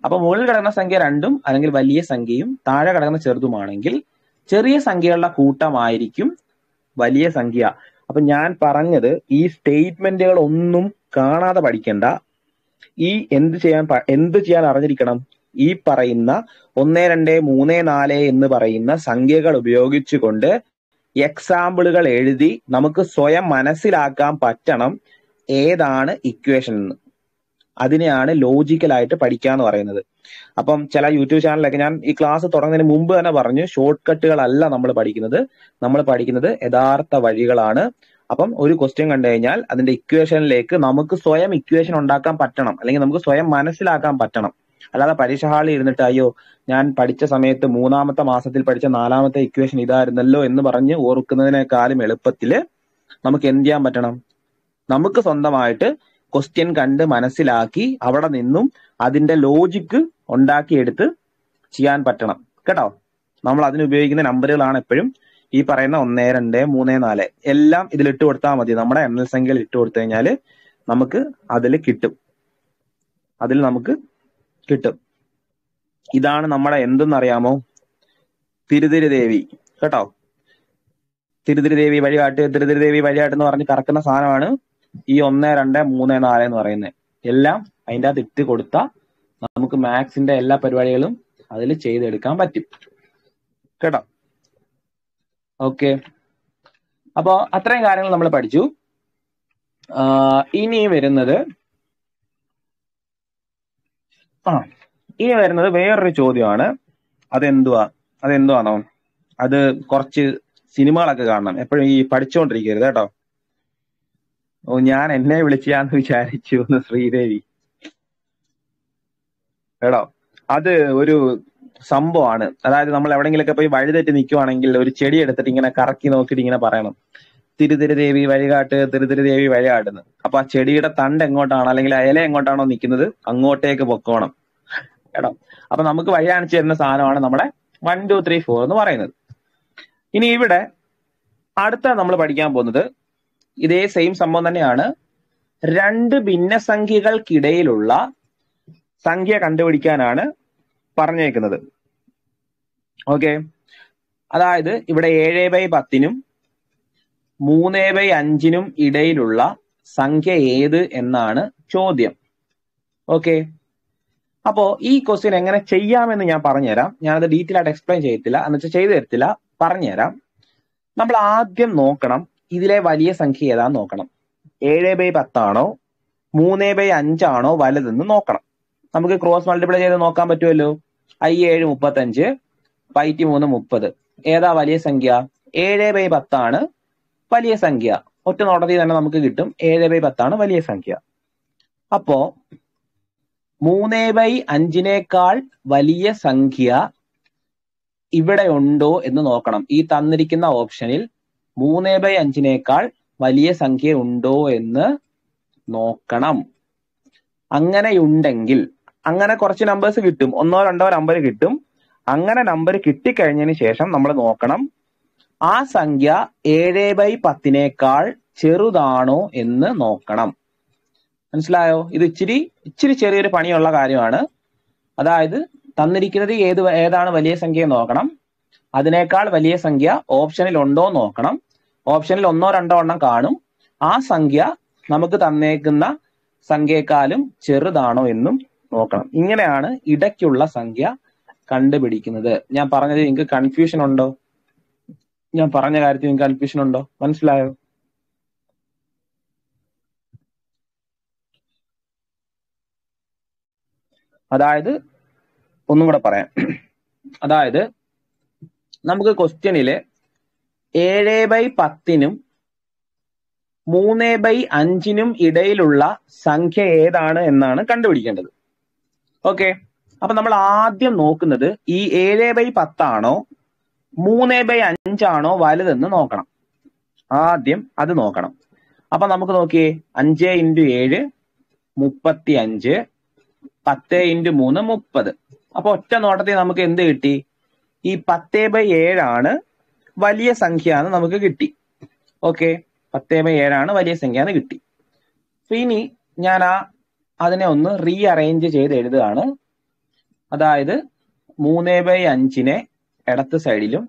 അപ്പൊ മുകളിൽ കിടക്കുന്ന സംഖ്യ രണ്ടും അല്ലെങ്കിൽ വലിയ സംഖ്യയും താഴെ കിടക്കുന്ന ചെറുതുമാണെങ്കിൽ ചെറിയ സംഖ്യകളുടെ കൂട്ടമായിരിക്കും വലിയ സംഖ്യ അപ്പൊ ഞാൻ പറഞ്ഞത് ഈ സ്റ്റേറ്റ്മെന്റുകൾ ഒന്നും കാണാതെ പഠിക്കണ്ട ഈ എന്ത് ചെയ്യാൻ എന്ത് ചെയ്യാൻ അറിഞ്ഞിരിക്കണം ഈ പറയുന്ന ഒന്ന് രണ്ട് മൂന്ന് നാല് എന്ന് പറയുന്ന സംഖ്യകൾ ഉപയോഗിച്ചുകൊണ്ട് എക്സാമ്പിളുകൾ എഴുതി നമുക്ക് സ്വയം മനസ്സിലാക്കാൻ പറ്റണം ഏതാണ് ഇക്വേഷൻ എന്ന് അതിനെയാണ് ലോജിക്കലായിട്ട് പഠിക്കുക എന്ന് പറയുന്നത് അപ്പം ചില യൂട്യൂബ് ചാനലൊക്കെ ഞാൻ ഈ ക്ലാസ് തുടങ്ങുന്നതിന് മുമ്പ് തന്നെ പറഞ്ഞു ഷോർട്ട് കട്ടുകളല്ല നമ്മൾ പഠിക്കുന്നത് നമ്മൾ പഠിക്കുന്നത് യഥാർത്ഥ വഴികളാണ് അപ്പം ഒരു ക്വസ്റ്റ്യൻ കണ്ടു കഴിഞ്ഞാൽ അതിന്റെ ഇക്വേഷനിലേക്ക് നമുക്ക് സ്വയം ഇക്വേഷൻ ഉണ്ടാക്കാൻ പറ്റണം അല്ലെങ്കിൽ നമുക്ക് സ്വയം മനസ്സിലാക്കാൻ പറ്റണം അല്ലാതെ പരീക്ഷ ഹാളിൽ ഇരുന്നിട്ട് അയ്യോ ഞാൻ പഠിച്ച സമയത്ത് മൂന്നാമത്തെ മാസത്തിൽ പഠിച്ച നാലാമത്തെ ഇക്വേഷൻ ഇതായിരുന്നല്ലോ എന്ന് പറഞ്ഞ് ഓർക്കുന്നതിനേക്കാളും എളുപ്പത്തിൽ നമുക്ക് എന്ത് ചെയ്യാൻ പറ്റണം നമുക്ക് സ്വന്തമായിട്ട് ക്വസ്റ്റ്യൻ കണ്ട് മനസ്സിലാക്കി അവിടെ നിന്നും അതിന്റെ ലോജിക്ക് ഉണ്ടാക്കിയെടുത്ത് ചെയ്യാൻ പറ്റണം കേട്ടോ നമ്മൾ അതിന് ഉപയോഗിക്കുന്ന നമ്പറുകളാണ് എപ്പോഴും ഈ പറയുന്ന ഒന്ന് രണ്ട് മൂന്ന് നാല് എല്ലാം ഇതിൽ ഇട്ട് കൊടുത്താൽ മതി നമ്മുടെ എണ്ണൽ സംഖ്യയിൽ ഇട്ട് കൊടുത്തു കഴിഞ്ഞാല് നമുക്ക് അതിൽ കിട്ടും അതിൽ നമുക്ക് കിട്ടും ഇതാണ് നമ്മുടെ എന്തെന്നറിയാമോ തിരുതിരി ദേവി കേട്ടോ തിരുതിരുദേവി ദേവി വഴികാട്ട് തിരുതിരുദേവി ദേവി വഴികാട്ട് എന്ന് പറഞ്ഞ് കറക്കുന്ന സാധനമാണ് ഈ ഒന്ന് രണ്ട് മൂന്ന് നാല് എന്ന് പറയുന്നത് എല്ലാം അതിൻ്റെ അകത്ത് ഇട്ട് കൊടുത്താൽ നമുക്ക് മാത്സിന്റെ എല്ലാ പരിപാടികളും അതിൽ ചെയ്തെടുക്കാൻ പറ്റും കേട്ടോ ഓക്കെ അപ്പോൾ അത്രയും കാര്യങ്ങൾ നമ്മൾ പഠിച്ചു ഇനി വരുന്നത് ആ ഇനി വരുന്നത് വേറൊരു ചോദ്യമാണ് അതെന്തുവാ അതെന്തുവാണോ അത് കുറച്ച് സിനിമകളൊക്കെ കാണണം എപ്പോഴും ഈ പഠിച്ചുകൊണ്ടിരിക്കരുത് കേട്ടോ ഓ ഞാൻ എന്നെ വിളിച്ചാന്ന് വിചാരിച്ചു എന്ന് ശ്രീദേവി എടോ അത് ഒരു സംഭവമാണ് അതായത് നമ്മൾ എവിടെങ്കിലൊക്കെ പോയി വഴിതെറ്റി നിൽക്കുവാണെങ്കിൽ ഒരു ചെടി എടുത്തിട്ട് ഇങ്ങനെ കറക്കി നോക്കിയിട്ട് ഇങ്ങനെ പറയണം തിരുതിരുദേവി ദേവി വഴികാട്ട് തിരുതിരുദേവി ദേവി വഴികാട്ടുന്നു അപ്പൊ ആ ചെടിയുടെ തണ്ട് എങ്ങോട്ടാണ് അല്ലെങ്കിൽ ആ ഇല എങ്ങോട്ടാണോ നിൽക്കുന്നത് അങ്ങോട്ടേക്ക് പൊക്കോണം എടോ അപ്പൊ നമുക്ക് വഴി കാണിച്ചു തരുന്ന സാധനമാണ് നമ്മുടെ വൺ ടു ത്രീ ഫോർ എന്ന് പറയുന്നത് ഇനി ഇവിടെ അടുത്ത നമ്മൾ പഠിക്കാൻ പോകുന്നത് ഇതേ സെയിം സംഭവം തന്നെയാണ് രണ്ട് ഭിന്നസംഖ്യകൾക്കിടയിലുള്ള സംഖ്യ കണ്ടുപിടിക്കാനാണ് പറഞ്ഞേക്കുന്നത് ഓക്കെ അതായത് ഇവിടെ ഏഴ് ബൈ പത്തിനും മൂന്ന് ബൈ അഞ്ചിനും ഇടയിലുള്ള സംഖ്യ ഏത് എന്നാണ് ചോദ്യം ഓക്കെ അപ്പോ ഈ ക്വസ്റ്റ്യൻ എങ്ങനെ ചെയ്യാമെന്ന് ഞാൻ പറഞ്ഞുതരാം ഞാനത് ഡീറ്റെയിൽ ആയിട്ട് എക്സ്പ്ലെയിൻ ചെയ്യത്തില്ല എന്നുവെച്ചാൽ ചെയ്തു തരത്തില്ല പറഞ്ഞുതരാം നമ്മൾ ആദ്യം നോക്കണം ഇതിലെ വലിയ സംഖ്യ ഏതാന്ന് നോക്കണം ഏഴ് ബൈ പത്താണോ മൂന്ന് ബൈ അഞ്ചാണോ വലുതെന്ന് നോക്കണം നമുക്ക് ക്രോസ് മൾട്ടിപ്ലൈ ചെയ്ത് നോക്കാൻ പറ്റുമല്ലോ ഐ ഏഴ് മുപ്പത്തഞ്ച് പൈറ്റി മൂന്ന് മുപ്പത് ഏതാ വലിയ സംഖ്യ ഏഴ് ബൈ പത്താണ് വലിയ സംഖ്യ ഒറ്റ നോട്ടത്തിൽ തന്നെ നമുക്ക് കിട്ടും ഏഴ് ബൈ പത്താണ് വലിയ സംഖ്യ അപ്പോ മൂന്ന് ബൈ അഞ്ചിനേക്കാൾ വലിയ സംഖ്യ ഇവിടെ ഉണ്ടോ എന്ന് നോക്കണം ഈ തന്നിരിക്കുന്ന ഓപ്ഷനിൽ മൂന്ന് ബൈ അഞ്ചിനേക്കാൾ വലിയ സംഖ്യ ഉണ്ടോ എന്ന് നോക്കണം അങ്ങനെയുണ്ടെങ്കിൽ അങ്ങനെ കുറച്ച് നമ്പേഴ്സ് കിട്ടും ഒന്നോ രണ്ടോ നമ്പർ കിട്ടും അങ്ങനെ നമ്പർ കിട്ടിക്കഴിഞ്ഞതിന് ശേഷം നമ്മൾ നോക്കണം ആ സംഖ്യ ഏഴ് ബൈ പത്തിനേക്കാൾ ചെറുതാണോ എന്ന് നോക്കണം മനസ്സിലായോ ഇത് ഇച്ചിരി ഇച്ചിരി ചെറിയൊരു പണിയുള്ള കാര്യമാണ് അതായത് തന്നിരിക്കുന്നത് ഏത് ഏതാണ് വലിയ സംഖ്യ നോക്കണം അതിനേക്കാൾ വലിയ സംഖ്യ ഓപ്ഷനിൽ ഉണ്ടോ നോക്കണം ഓപ്ഷനിൽ ഒന്നോ രണ്ടോ എണ്ണം കാണും ആ സംഖ്യ നമുക്ക് തന്നേക്കുന്ന സംഖ്യയെക്കാളും ചെറുതാണോ എന്നും നോക്കണം ഇങ്ങനെയാണ് ഇടയ്ക്കുള്ള സംഖ്യ കണ്ടുപിടിക്കുന്നത് ഞാൻ പറഞ്ഞത് നിങ്ങൾക്ക് കൺഫ്യൂഷൻ ഉണ്ടോ ഞാൻ പറഞ്ഞ കാര്യത്തിൽ നിങ്ങൾക്ക് കൺഫ്യൂഷൻ ഉണ്ടോ മനസ്സിലായോ അതായത് ഒന്നും കൂടെ പറയാം അതായത് നമുക്ക് ക്വസ്റ്റ്യനില് ഏഴ് ബൈ പത്തിനും മൂന്ന് ബൈ അഞ്ചിനും ഇടയിലുള്ള സംഖ്യ ഏതാണ് എന്നാണ് കണ്ടുപിടിക്കേണ്ടത് ഓക്കെ അപ്പൊ നമ്മൾ ആദ്യം നോക്കുന്നത് ഈ ഏഴ് ബൈ പത്താണോ മൂന്ന് ബൈ അഞ്ചാണോ വലുതെന്ന് നോക്കണം ആദ്യം അത് നോക്കണം അപ്പൊ നമുക്ക് നോക്കിയേ അഞ്ച് ഇൻറ്റു ഏഴ് മുപ്പത്തി അഞ്ച് പത്ത് ഇൻറ്റു മൂന്ന് മുപ്പത് അപ്പൊ ഒറ്റ നോട്ടത്തിൽ നമുക്ക് എന്ത് കിട്ടി ഈ പത്തേ ബൈ ഏഴാണ് വലിയ സംഖ്യ എന്ന് നമുക്ക് കിട്ടി ഓക്കെ പത്തേ ബൈ ഏഴാണ് വലിയ സംഖ്യ എന്ന് കിട്ടി അപ്പൊ ഇനി ഞാൻ ആ അതിനെ ഒന്ന് റീ അറേഞ്ച് ചെയ്ത് എഴുതുകയാണ് അതായത് മൂന്നേ ബൈ അഞ്ചിനെ ഇടത്ത് സൈഡിലും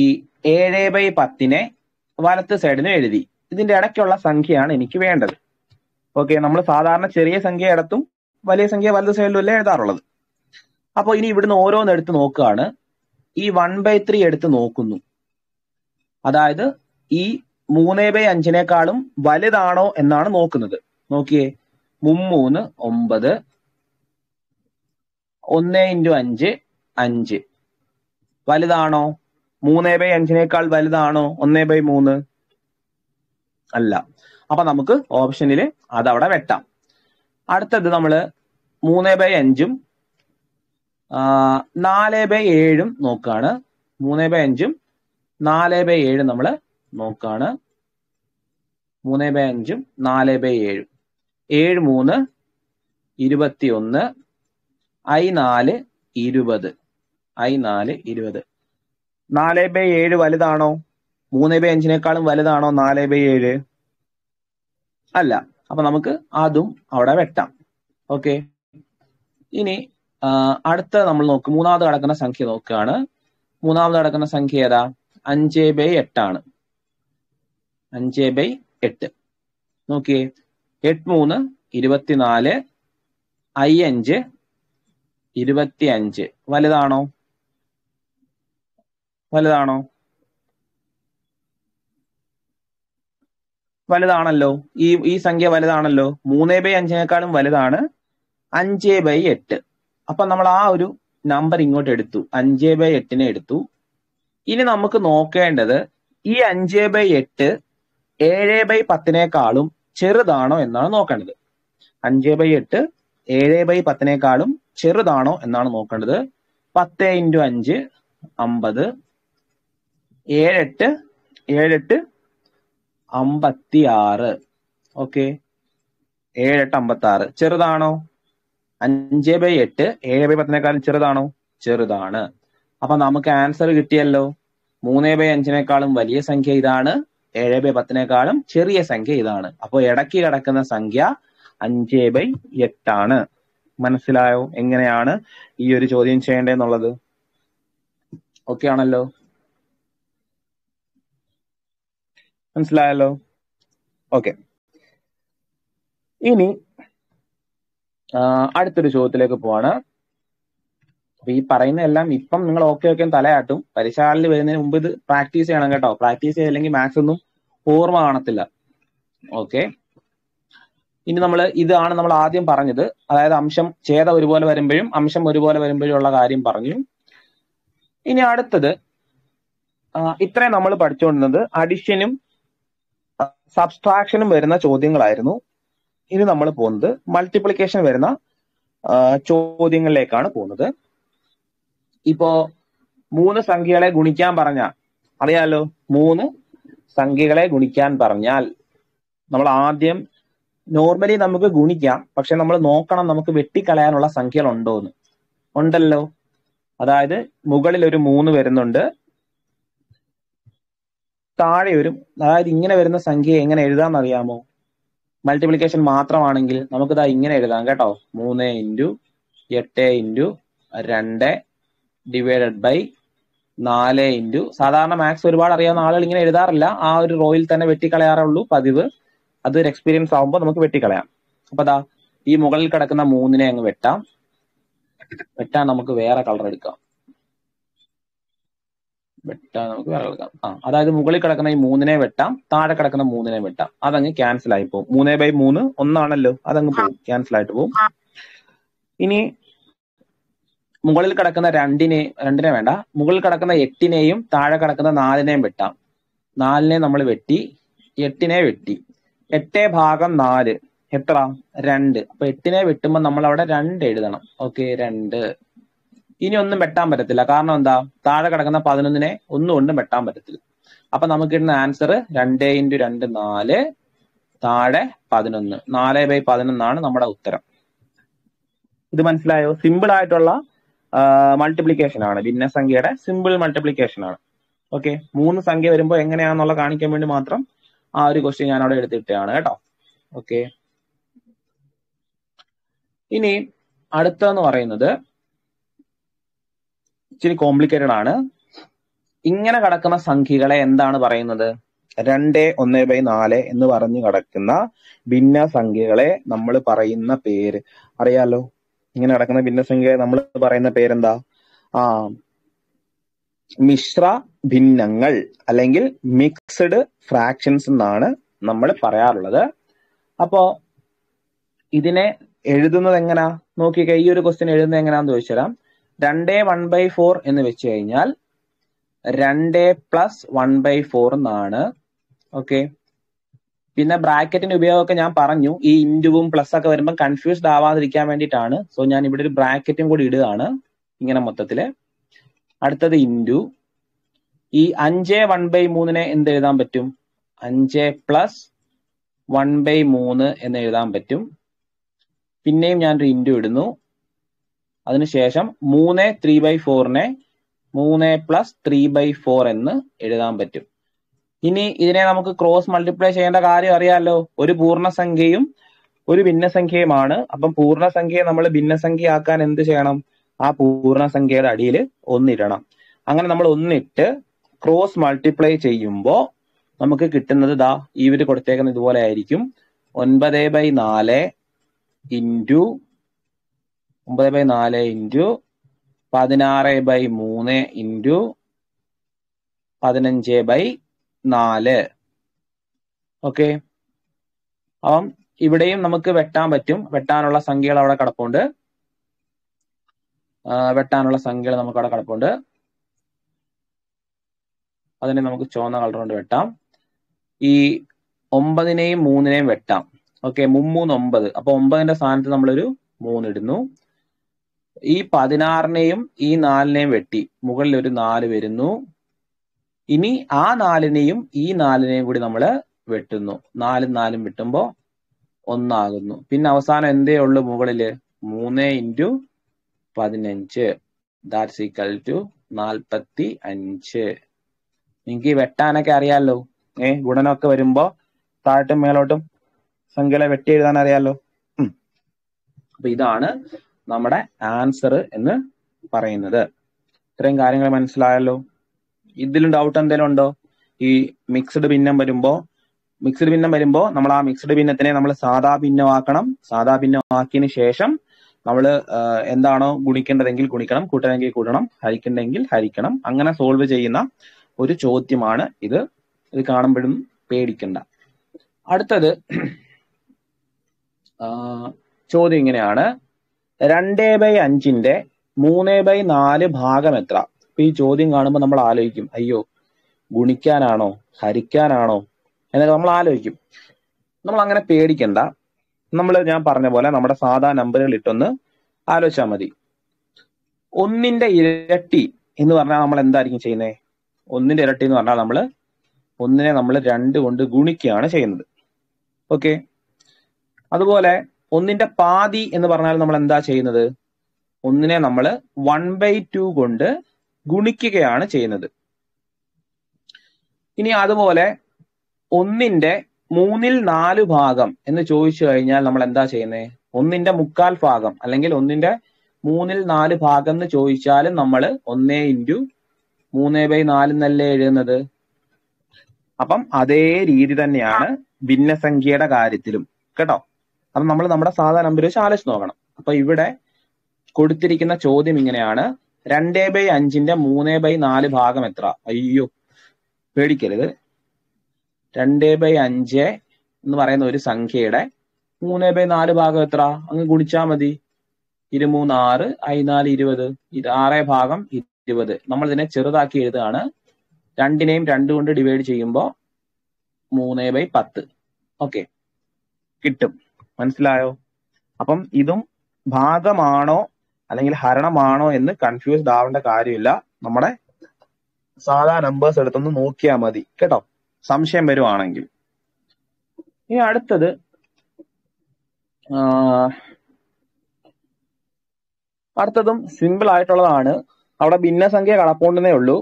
ഈ ഏഴ് ബൈ പത്തിനെ വലത്ത് സൈഡിലും എഴുതി ഇതിന്റെ ഇടയ്ക്കുള്ള സംഖ്യയാണ് എനിക്ക് വേണ്ടത് ഓക്കെ നമ്മൾ സാധാരണ ചെറിയ സംഖ്യ ഇടത്തും വലിയ സംഖ്യ വലത് സൈഡിലും അല്ലേ എഴുതാറുള്ളത് അപ്പോൾ ഇനി ഇവിടുന്ന് ഓരോന്ന് എടുത്ത് നോക്കുകയാണ് ഈ വൺ ബൈ ത്രീ എടുത്ത് നോക്കുന്നു അതായത് ഈ മൂന്ന് ബൈ അഞ്ചിനേക്കാളും വലുതാണോ എന്നാണ് നോക്കുന്നത് നോക്കിയേ മുമ്മൂന്ന് ഒമ്പത് ഒന്ന് ഇൻറ്റു അഞ്ച് അഞ്ച് വലുതാണോ മൂന്ന് ബൈ അഞ്ചിനേക്കാൾ വലുതാണോ ഒന്ന് ബൈ മൂന്ന് അല്ല അപ്പൊ നമുക്ക് ഓപ്ഷനിൽ അതവിടെ വെട്ടാം അടുത്തത് നമ്മള് മൂന്ന് ബൈ അഞ്ചും നാല് ബൈ ഏഴും നോക്കുകയാണ് മൂന്ന് ബൈ അഞ്ചും നാല് ബൈ ഏഴും നമ്മൾ നോക്കുകയാണ് മൂന്ന് ബൈ അഞ്ചും നാല് ബൈ ഏഴും ഏഴ് മൂന്ന് ഇരുപത്തി ഒന്ന് ഐ നാല് ഇരുപത് ഐ നാല് ഇരുപത് നാല് ബൈ ഏഴ് വലുതാണോ മൂന്ന് ബൈ അഞ്ചിനേക്കാളും വലുതാണോ നാല് ബൈ ഏഴ് അല്ല അപ്പൊ നമുക്ക് അതും അവിടെ വെട്ടാം ഓക്കെ ഇനി അടുത്ത നമ്മൾ നോക്കും മൂന്നാമത് കടക്കുന്ന സംഖ്യ നോക്കുകയാണ് മൂന്നാമത് കടക്കുന്ന സംഖ്യ ഏതാ അഞ്ച് ബൈ എട്ടാണ് അഞ്ച് ബൈ എട്ട് നോക്കിയേ എട്ട് മൂന്ന് ഇരുപത്തിനാല് ഐ അഞ്ച് ഇരുപത്തി അഞ്ച് വലുതാണോ വലുതാണോ വലുതാണല്ലോ ഈ ഈ സംഖ്യ വലുതാണല്ലോ മൂന്ന് ബൈ അഞ്ചിനേക്കാളും വലുതാണ് അഞ്ച് ബൈ എട്ട് അപ്പൊ നമ്മൾ ആ ഒരു നമ്പർ ഇങ്ങോട്ട് എടുത്തു അഞ്ച് ബൈ എട്ടിനെ എടുത്തു ഇനി നമുക്ക് നോക്കേണ്ടത് ഈ അഞ്ച് ബൈ എട്ട് ഏഴ് ബൈ പത്തിനേക്കാളും ചെറുതാണോ എന്നാണ് നോക്കേണ്ടത് അഞ്ച് ബൈ എട്ട് ഏഴ് ബൈ പത്തിനേക്കാളും ചെറുതാണോ എന്നാണ് നോക്കേണ്ടത് പത്ത് ഇൻറ്റു അഞ്ച് അമ്പത് ഏഴെട്ട് ഏഴെട്ട് അമ്പത്തി ആറ് ഓക്കെ ഏഴെട്ട് അമ്പത്തി ആറ് ചെറുതാണോ അഞ്ച് ബൈ എട്ട് ഏഴ് ബൈ പത്തിനേക്കാളും ചെറുതാണോ ചെറുതാണ് അപ്പൊ നമുക്ക് ആൻസർ കിട്ടിയല്ലോ മൂന്ന് ബൈ അഞ്ചിനേക്കാളും വലിയ സംഖ്യ ഇതാണ് ഏഴ് ബൈ പത്തിനേക്കാളും ചെറിയ സംഖ്യ ഇതാണ് അപ്പോൾ ഇടയ്ക്ക് കിടക്കുന്ന സംഖ്യ അഞ്ച് ബൈ എട്ടാണ് മനസ്സിലായോ എങ്ങനെയാണ് ഈ ഒരു ചോദ്യം ചെയ്യേണ്ടതെന്നുള്ളത് ഓക്കെ ആണല്ലോ മനസ്സിലായല്ലോ ഓക്കെ ഇനി അടുത്തൊരു ചോദ്യത്തിലേക്ക് പോവാണ് അപ്പൊ ഈ പറയുന്ന എല്ലാം ഇപ്പം നിങ്ങൾ ഓക്കെ ഓക്കെ തലയാട്ടും പരിശാലിൽ വരുന്നതിന് മുമ്പ് ഇത് പ്രാക്ടീസ് ചെയ്യണം കേട്ടോ പ്രാക്ടീസ് ചെയ്തില്ലെങ്കിൽ മാത്സ് ഒന്നും ഓർമ്മ കാണത്തില്ല ഓക്കെ ഇനി നമ്മൾ ഇതാണ് നമ്മൾ ആദ്യം പറഞ്ഞത് അതായത് അംശം ചേത ഒരുപോലെ വരുമ്പോഴും അംശം ഒരുപോലെ വരുമ്പോഴും ഉള്ള കാര്യം പറഞ്ഞു ഇനി അടുത്തത് ഇത്രയും നമ്മൾ പഠിച്ചുകൊണ്ടിരുന്നത് അഡിഷനും സബ്സ്ട്രാക്ഷനും വരുന്ന ചോദ്യങ്ങളായിരുന്നു ഇനി നമ്മൾ പോകുന്നത് മൾട്ടിപ്ലിക്കേഷൻ വരുന്ന ചോദ്യങ്ങളിലേക്കാണ് പോകുന്നത് ഇപ്പോ മൂന്ന് സംഖ്യകളെ ഗുണിക്കാൻ പറഞ്ഞ അറിയാലോ മൂന്ന് സംഖ്യകളെ ഗുണിക്കാൻ പറഞ്ഞാൽ നമ്മൾ ആദ്യം നോർമലി നമുക്ക് ഗുണിക്കാം പക്ഷെ നമ്മൾ നോക്കണം നമുക്ക് വെട്ടിക്കളയാനുള്ള സംഖ്യകൾ ഉണ്ടോ എന്ന് ഉണ്ടല്ലോ അതായത് മുകളിൽ ഒരു മൂന്ന് വരുന്നുണ്ട് താഴെ ഒരു അതായത് ഇങ്ങനെ വരുന്ന സംഖ്യ എങ്ങനെ എഴുതാന്ന് അറിയാമോ മൾട്ടിപ്ലിക്കേഷൻ മാത്രമാണെങ്കിൽ നമുക്ക് ഇതാ ഇങ്ങനെ എഴുതാം കേട്ടോ മൂന്ന് ഇൻറ്റു എട്ട് ഇൻറ്റു രണ്ട് ഡിവൈഡഡ് ബൈ നാല് ഇൻറ്റു സാധാരണ മാത്സ് ഒരുപാട് അറിയാവുന്ന ആളുകൾ ഇങ്ങനെ എഴുതാറില്ല ആ ഒരു റോയിൽ തന്നെ വെട്ടിക്കളയാറുള്ളൂ പതിവ് അതൊരു എക്സ്പീരിയൻസ് ആവുമ്പോൾ നമുക്ക് വെട്ടിക്കളയാം അപ്പൊ അതാ ഈ മുകളിൽ കിടക്കുന്ന മൂന്നിനെ അങ്ങ് വെട്ടാം വെട്ടാൻ നമുക്ക് വേറെ കളർ എടുക്കാം വെട്ടാം നമുക്ക് വേറെ കിടക്കാം ആ അതായത് മുകളിൽ കിടക്കുന്ന ഈ മൂന്നിനെ വെട്ടാം താഴെ കിടക്കുന്ന മൂന്നിനെ വെട്ടാം അതങ്ങ് ക്യാൻസൽ ആയി പോകും മൂന്നേ ബൈ മൂന്ന് ഒന്നാണല്ലോ അതങ്ങ് പോകും ക്യാൻസൽ ആയിട്ട് പോകും ഇനി മുകളിൽ കിടക്കുന്ന രണ്ടിനെ രണ്ടിനെ വേണ്ട മുകളിൽ കിടക്കുന്ന എട്ടിനെയും താഴെ കിടക്കുന്ന നാലിനെയും വെട്ടാം നാലിനെ നമ്മൾ വെട്ടി എട്ടിനെ വെട്ടി എട്ടേ ഭാഗം നാല് എത്ര രണ്ട് അപ്പൊ എട്ടിനെ വെട്ടുമ്പോൾ നമ്മൾ അവിടെ രണ്ട് എഴുതണം ഓക്കെ രണ്ട് ഇനി ഒന്നും വെട്ടാൻ പറ്റത്തില്ല കാരണം എന്താ താഴെ കിടക്കുന്ന പതിനൊന്നിനെ ഒന്നും ഒന്നും വെട്ടാൻ പറ്റത്തില്ല അപ്പൊ നമുക്ക് കിട്ടുന്ന ആൻസർ രണ്ട് ഇൻറ്റു രണ്ട് നാല് താഴെ പതിനൊന്ന് നാല് ബൈ പതിനൊന്നാണ് നമ്മുടെ ഉത്തരം ഇത് മനസ്സിലായോ സിമ്പിൾ ആയിട്ടുള്ള മൾട്ടിപ്ലിക്കേഷൻ ആണ് ഭിന്നസംഖ്യയുടെ സിമ്പിൾ മൾട്ടിപ്ലിക്കേഷൻ ആണ് ഓക്കെ മൂന്ന് സംഖ്യ വരുമ്പോൾ എങ്ങനെയാണെന്നുള്ള കാണിക്കാൻ വേണ്ടി മാത്രം ആ ഒരു ക്വസ്റ്റ്യൻ ഞാൻ അവിടെ എടുത്തിട്ടാണ് കേട്ടോ ഓക്കെ ഇനി അടുത്തെന്ന് പറയുന്നത് ഇച്ചിരി കോംപ്ലിക്കേറ്റഡ് ആണ് ഇങ്ങനെ കടക്കുന്ന സംഖ്യകളെ എന്താണ് പറയുന്നത് രണ്ട് ഒന്ന് ബൈ നാല് എന്ന് പറഞ്ഞു കടക്കുന്ന ഭിന്ന സംഖ്യകളെ നമ്മൾ പറയുന്ന പേര് അറിയാലോ ഇങ്ങനെ ഭിന്ന സംഖ്യകളെ നമ്മൾ പറയുന്ന പേരെന്താ ആ മിശ്ര ഭിന്നങ്ങൾ അല്ലെങ്കിൽ മിക്സഡ് ഫ്രാക്ഷൻസ് എന്നാണ് നമ്മൾ പറയാറുള്ളത് അപ്പോ ഇതിനെ എഴുതുന്നത് എങ്ങനാ നോക്കിക്കേ ഈ ഒരു ക്വസ്റ്റ്യൻ എഴുതുന്നത് എങ്ങനാന്ന് തരാം രണ്ടേ വൺ ബൈ ഫോർ എന്ന് വെച്ച് കഴിഞ്ഞാൽ രണ്ടേ പ്ലസ് വൺ ബൈ ഫോർ എന്നാണ് ഓക്കെ പിന്നെ ബ്രാക്കറ്റിന്റെ ഉപയോഗമൊക്കെ ഞാൻ പറഞ്ഞു ഈ ഇൻഡുവും പ്ലസ് ഒക്കെ വരുമ്പോൾ കൺഫ്യൂസ്ഡ് ആവാതിരിക്കാൻ വേണ്ടിയിട്ടാണ് സോ ഞാൻ ഇവിടെ ഒരു ബ്രാക്കറ്റും കൂടി ഇടുകയാണ് ഇങ്ങനെ മൊത്തത്തില് അടുത്തത് ഇൻഡു ഈ അഞ്ച് വൺ ബൈ മൂന്നിനെ എന്ത് എഴുതാൻ പറ്റും അഞ്ച് പ്ലസ് വൺ ബൈ മൂന്ന് എന്ന് എഴുതാൻ പറ്റും പിന്നെയും ഞാനൊരു ഇൻഡു ഇടുന്നു അതിനുശേഷം മൂന്ന് ത്രീ ബൈ ഫോറിനെ മൂന്ന് പ്ലസ് ത്രീ ബൈ ഫോർ എന്ന് എഴുതാൻ പറ്റും ഇനി ഇതിനെ നമുക്ക് ക്രോസ് മൾട്ടിപ്ലൈ ചെയ്യേണ്ട കാര്യം അറിയാമല്ലോ ഒരു പൂർണ്ണസംഖ്യയും ഒരു ഭിന്നസംഖ്യയുമാണ് അപ്പം പൂർണ്ണസംഖ്യയെ നമ്മൾ ഭിന്നസംഖ്യ ആക്കാൻ എന്ത് ചെയ്യണം ആ പൂർണ്ണസംഖ്യയുടെ അടിയിൽ ഒന്നിടണം അങ്ങനെ നമ്മൾ ഒന്നിട്ട് ക്രോസ് മൾട്ടിപ്ലൈ ചെയ്യുമ്പോൾ നമുക്ക് കിട്ടുന്നത് ദാ ഒരു കൊടുത്തേക്കുന്ന ഇതുപോലെ ആയിരിക്കും ഒൻപത് ബൈ നാല് ഇൻറ്റു ഒമ്പത് ബൈ നാല് ഇൻറ്റു പതിനാറ് ബൈ മൂന്ന് ഇൻറ്റു പതിനഞ്ച് ബൈ നാല് ഓക്കെ അപ്പം ഇവിടെയും നമുക്ക് വെട്ടാൻ പറ്റും വെട്ടാനുള്ള സംഖ്യകൾ അവിടെ കിടപ്പുണ്ട് വെട്ടാനുള്ള സംഖ്യകൾ നമുക്ക് അവിടെ കിടപ്പുണ്ട് അതിനെ നമുക്ക് ചുവന്ന കളർ കൊണ്ട് വെട്ടാം ഈ ഒമ്പതിനെയും മൂന്നിനെയും വെട്ടാം ഓക്കെ മുമ്മൂന്ന് ഒമ്പത് അപ്പൊ ഒമ്പതിന്റെ സ്ഥാനത്ത് നമ്മളൊരു മൂന്ന് ഇടുന്നു ഈ പതിനാറിനെയും ഈ നാലിനെയും വെട്ടി മുകളിൽ ഒരു നാല് വരുന്നു ഇനി ആ നാലിനെയും ഈ നാലിനെയും കൂടി നമ്മൾ വെട്ടുന്നു നാലും നാലും വെട്ടുമ്പോൾ ഒന്നാകുന്നു പിന്നെ അവസാനം എന്തേ ഉള്ളു മുകളില് മൂന്ന് ഇൻറ്റു പതിനഞ്ച് ദാറ്റ്സ് ഈക്വൽ ടു നാൽപ്പത്തി അഞ്ച് നിങ്ങൾക്ക് വെട്ടാനൊക്കെ അറിയാലോ ഏ ഗുണനൊക്കെ വരുമ്പോ താഴോട്ടും മേലോട്ടും സംഖ്യകളെ വെട്ടി എഴുതാൻ അറിയാലോ അപ്പൊ ഇതാണ് നമ്മുടെ ആൻസർ എന്ന് പറയുന്നത് ഇത്രയും കാര്യങ്ങൾ മനസ്സിലായല്ലോ ഇതിലും ഡൗട്ട് എന്തെങ്കിലും ഉണ്ടോ ഈ മിക്സ്ഡ് ഭിന്നം വരുമ്പോ മിക്സ്ഡ് ഭിന്നം വരുമ്പോ നമ്മൾ ആ മിക്സ്ഡ് ഭിന്നത്തിനെ നമ്മൾ സാധാ ഭിന്നമാക്കണം സാധാ ഭിന്നമാക്കിയതിനു ശേഷം നമ്മൾ എന്താണോ ഗുണിക്കേണ്ടതെങ്കിൽ ഗുണിക്കണം കൂട്ടണമെങ്കിൽ കൂട്ടണം ഹരിക്കണ്ടെങ്കിൽ ഹരിക്കണം അങ്ങനെ സോൾവ് ചെയ്യുന്ന ഒരു ചോദ്യമാണ് ഇത് ഇത് കാണുമ്പോഴും പേടിക്കണ്ട അടുത്തത് ചോദ്യം ഇങ്ങനെയാണ് രണ്ടേ ബൈ അഞ്ചിന്റെ മൂന്നേ ബൈ നാല് ഭാഗം എത്ര അപ്പൊ ഈ ചോദ്യം കാണുമ്പോൾ നമ്മൾ ആലോചിക്കും അയ്യോ ഗുണിക്കാനാണോ ഹരിക്കാനാണോ എന്നൊക്കെ നമ്മൾ ആലോചിക്കും നമ്മൾ അങ്ങനെ പേടിക്കണ്ട നമ്മൾ ഞാൻ പറഞ്ഞ പോലെ നമ്മുടെ സാധാ നമ്പറുകൾ ഇട്ടൊന്ന് ആലോചിച്ചാൽ മതി ഒന്നിന്റെ ഇരട്ടി എന്ന് പറഞ്ഞാൽ നമ്മൾ എന്തായിരിക്കും ചെയ്യുന്നത് ഒന്നിന്റെ ഇരട്ടി എന്ന് പറഞ്ഞാൽ നമ്മൾ ഒന്നിനെ നമ്മൾ രണ്ട് കൊണ്ട് ഗുണിക്കുകയാണ് ചെയ്യുന്നത് ഓക്കെ അതുപോലെ ഒന്നിന്റെ പാതി എന്ന് പറഞ്ഞാൽ നമ്മൾ എന്താ ചെയ്യുന്നത് ഒന്നിനെ നമ്മൾ വൺ ബൈ ടു കൊണ്ട് ഗുണിക്കുകയാണ് ചെയ്യുന്നത് ഇനി അതുപോലെ ഒന്നിന്റെ മൂന്നിൽ നാല് ഭാഗം എന്ന് ചോദിച്ചു കഴിഞ്ഞാൽ നമ്മൾ എന്താ ചെയ്യുന്നത് ഒന്നിന്റെ മുക്കാൽ ഭാഗം അല്ലെങ്കിൽ ഒന്നിന്റെ മൂന്നിൽ നാല് ഭാഗം എന്ന് ചോദിച്ചാലും നമ്മൾ ഒന്നേ ഇൻറ്റു മൂന്നേ ബൈ നാല് എന്നല്ലേ എഴുതുന്നത് അപ്പം അതേ രീതി തന്നെയാണ് ഭിന്നസംഖ്യയുടെ കാര്യത്തിലും കേട്ടോ അപ്പൊ നമ്മൾ നമ്മുടെ സാധാ നമ്പർ വെച്ച് ആലോചിച്ച് നോക്കണം അപ്പൊ ഇവിടെ കൊടുത്തിരിക്കുന്ന ചോദ്യം ഇങ്ങനെയാണ് രണ്ടേ ബൈ അഞ്ചിന്റെ മൂന്നേ ബൈ നാല് ഭാഗം എത്ര അയ്യോ പേടിക്കരുത് രണ്ടേ ബൈ അഞ്ച് എന്ന് പറയുന്ന ഒരു സംഖ്യയുടെ മൂന്നേ ബൈ നാല് ഭാഗം എത്ര അങ്ങ് ഗുണിച്ചാൽ മതി ഇരുമൂന്ന് ആറ് അയിനാല് ഇരുപത് ആറേ ഭാഗം ഇരുപത് നമ്മൾ ഇതിനെ ചെറുതാക്കി എഴുതുകയാണ് രണ്ടിനെയും രണ്ട് കൊണ്ട് ഡിവൈഡ് ചെയ്യുമ്പോൾ മൂന്നേ ബൈ പത്ത് ഓക്കെ കിട്ടും മനസ്സിലായോ അപ്പം ഇതും ഭാഗമാണോ അല്ലെങ്കിൽ ഹരണമാണോ എന്ന് കൺഫ്യൂസ്ഡ് ആവേണ്ട കാര്യമില്ല നമ്മുടെ സാധാ നമ്പേഴ്സ് എടുത്തൊന്ന് നോക്കിയാൽ മതി കേട്ടോ സംശയം വരുവാണെങ്കിൽ ഇനി അടുത്തത് അടുത്തതും സിമ്പിൾ ആയിട്ടുള്ളതാണ് അവിടെ ഭിന്നസംഖ്യ കണക്കൂട്ടുന്നേ ഉള്ളൂ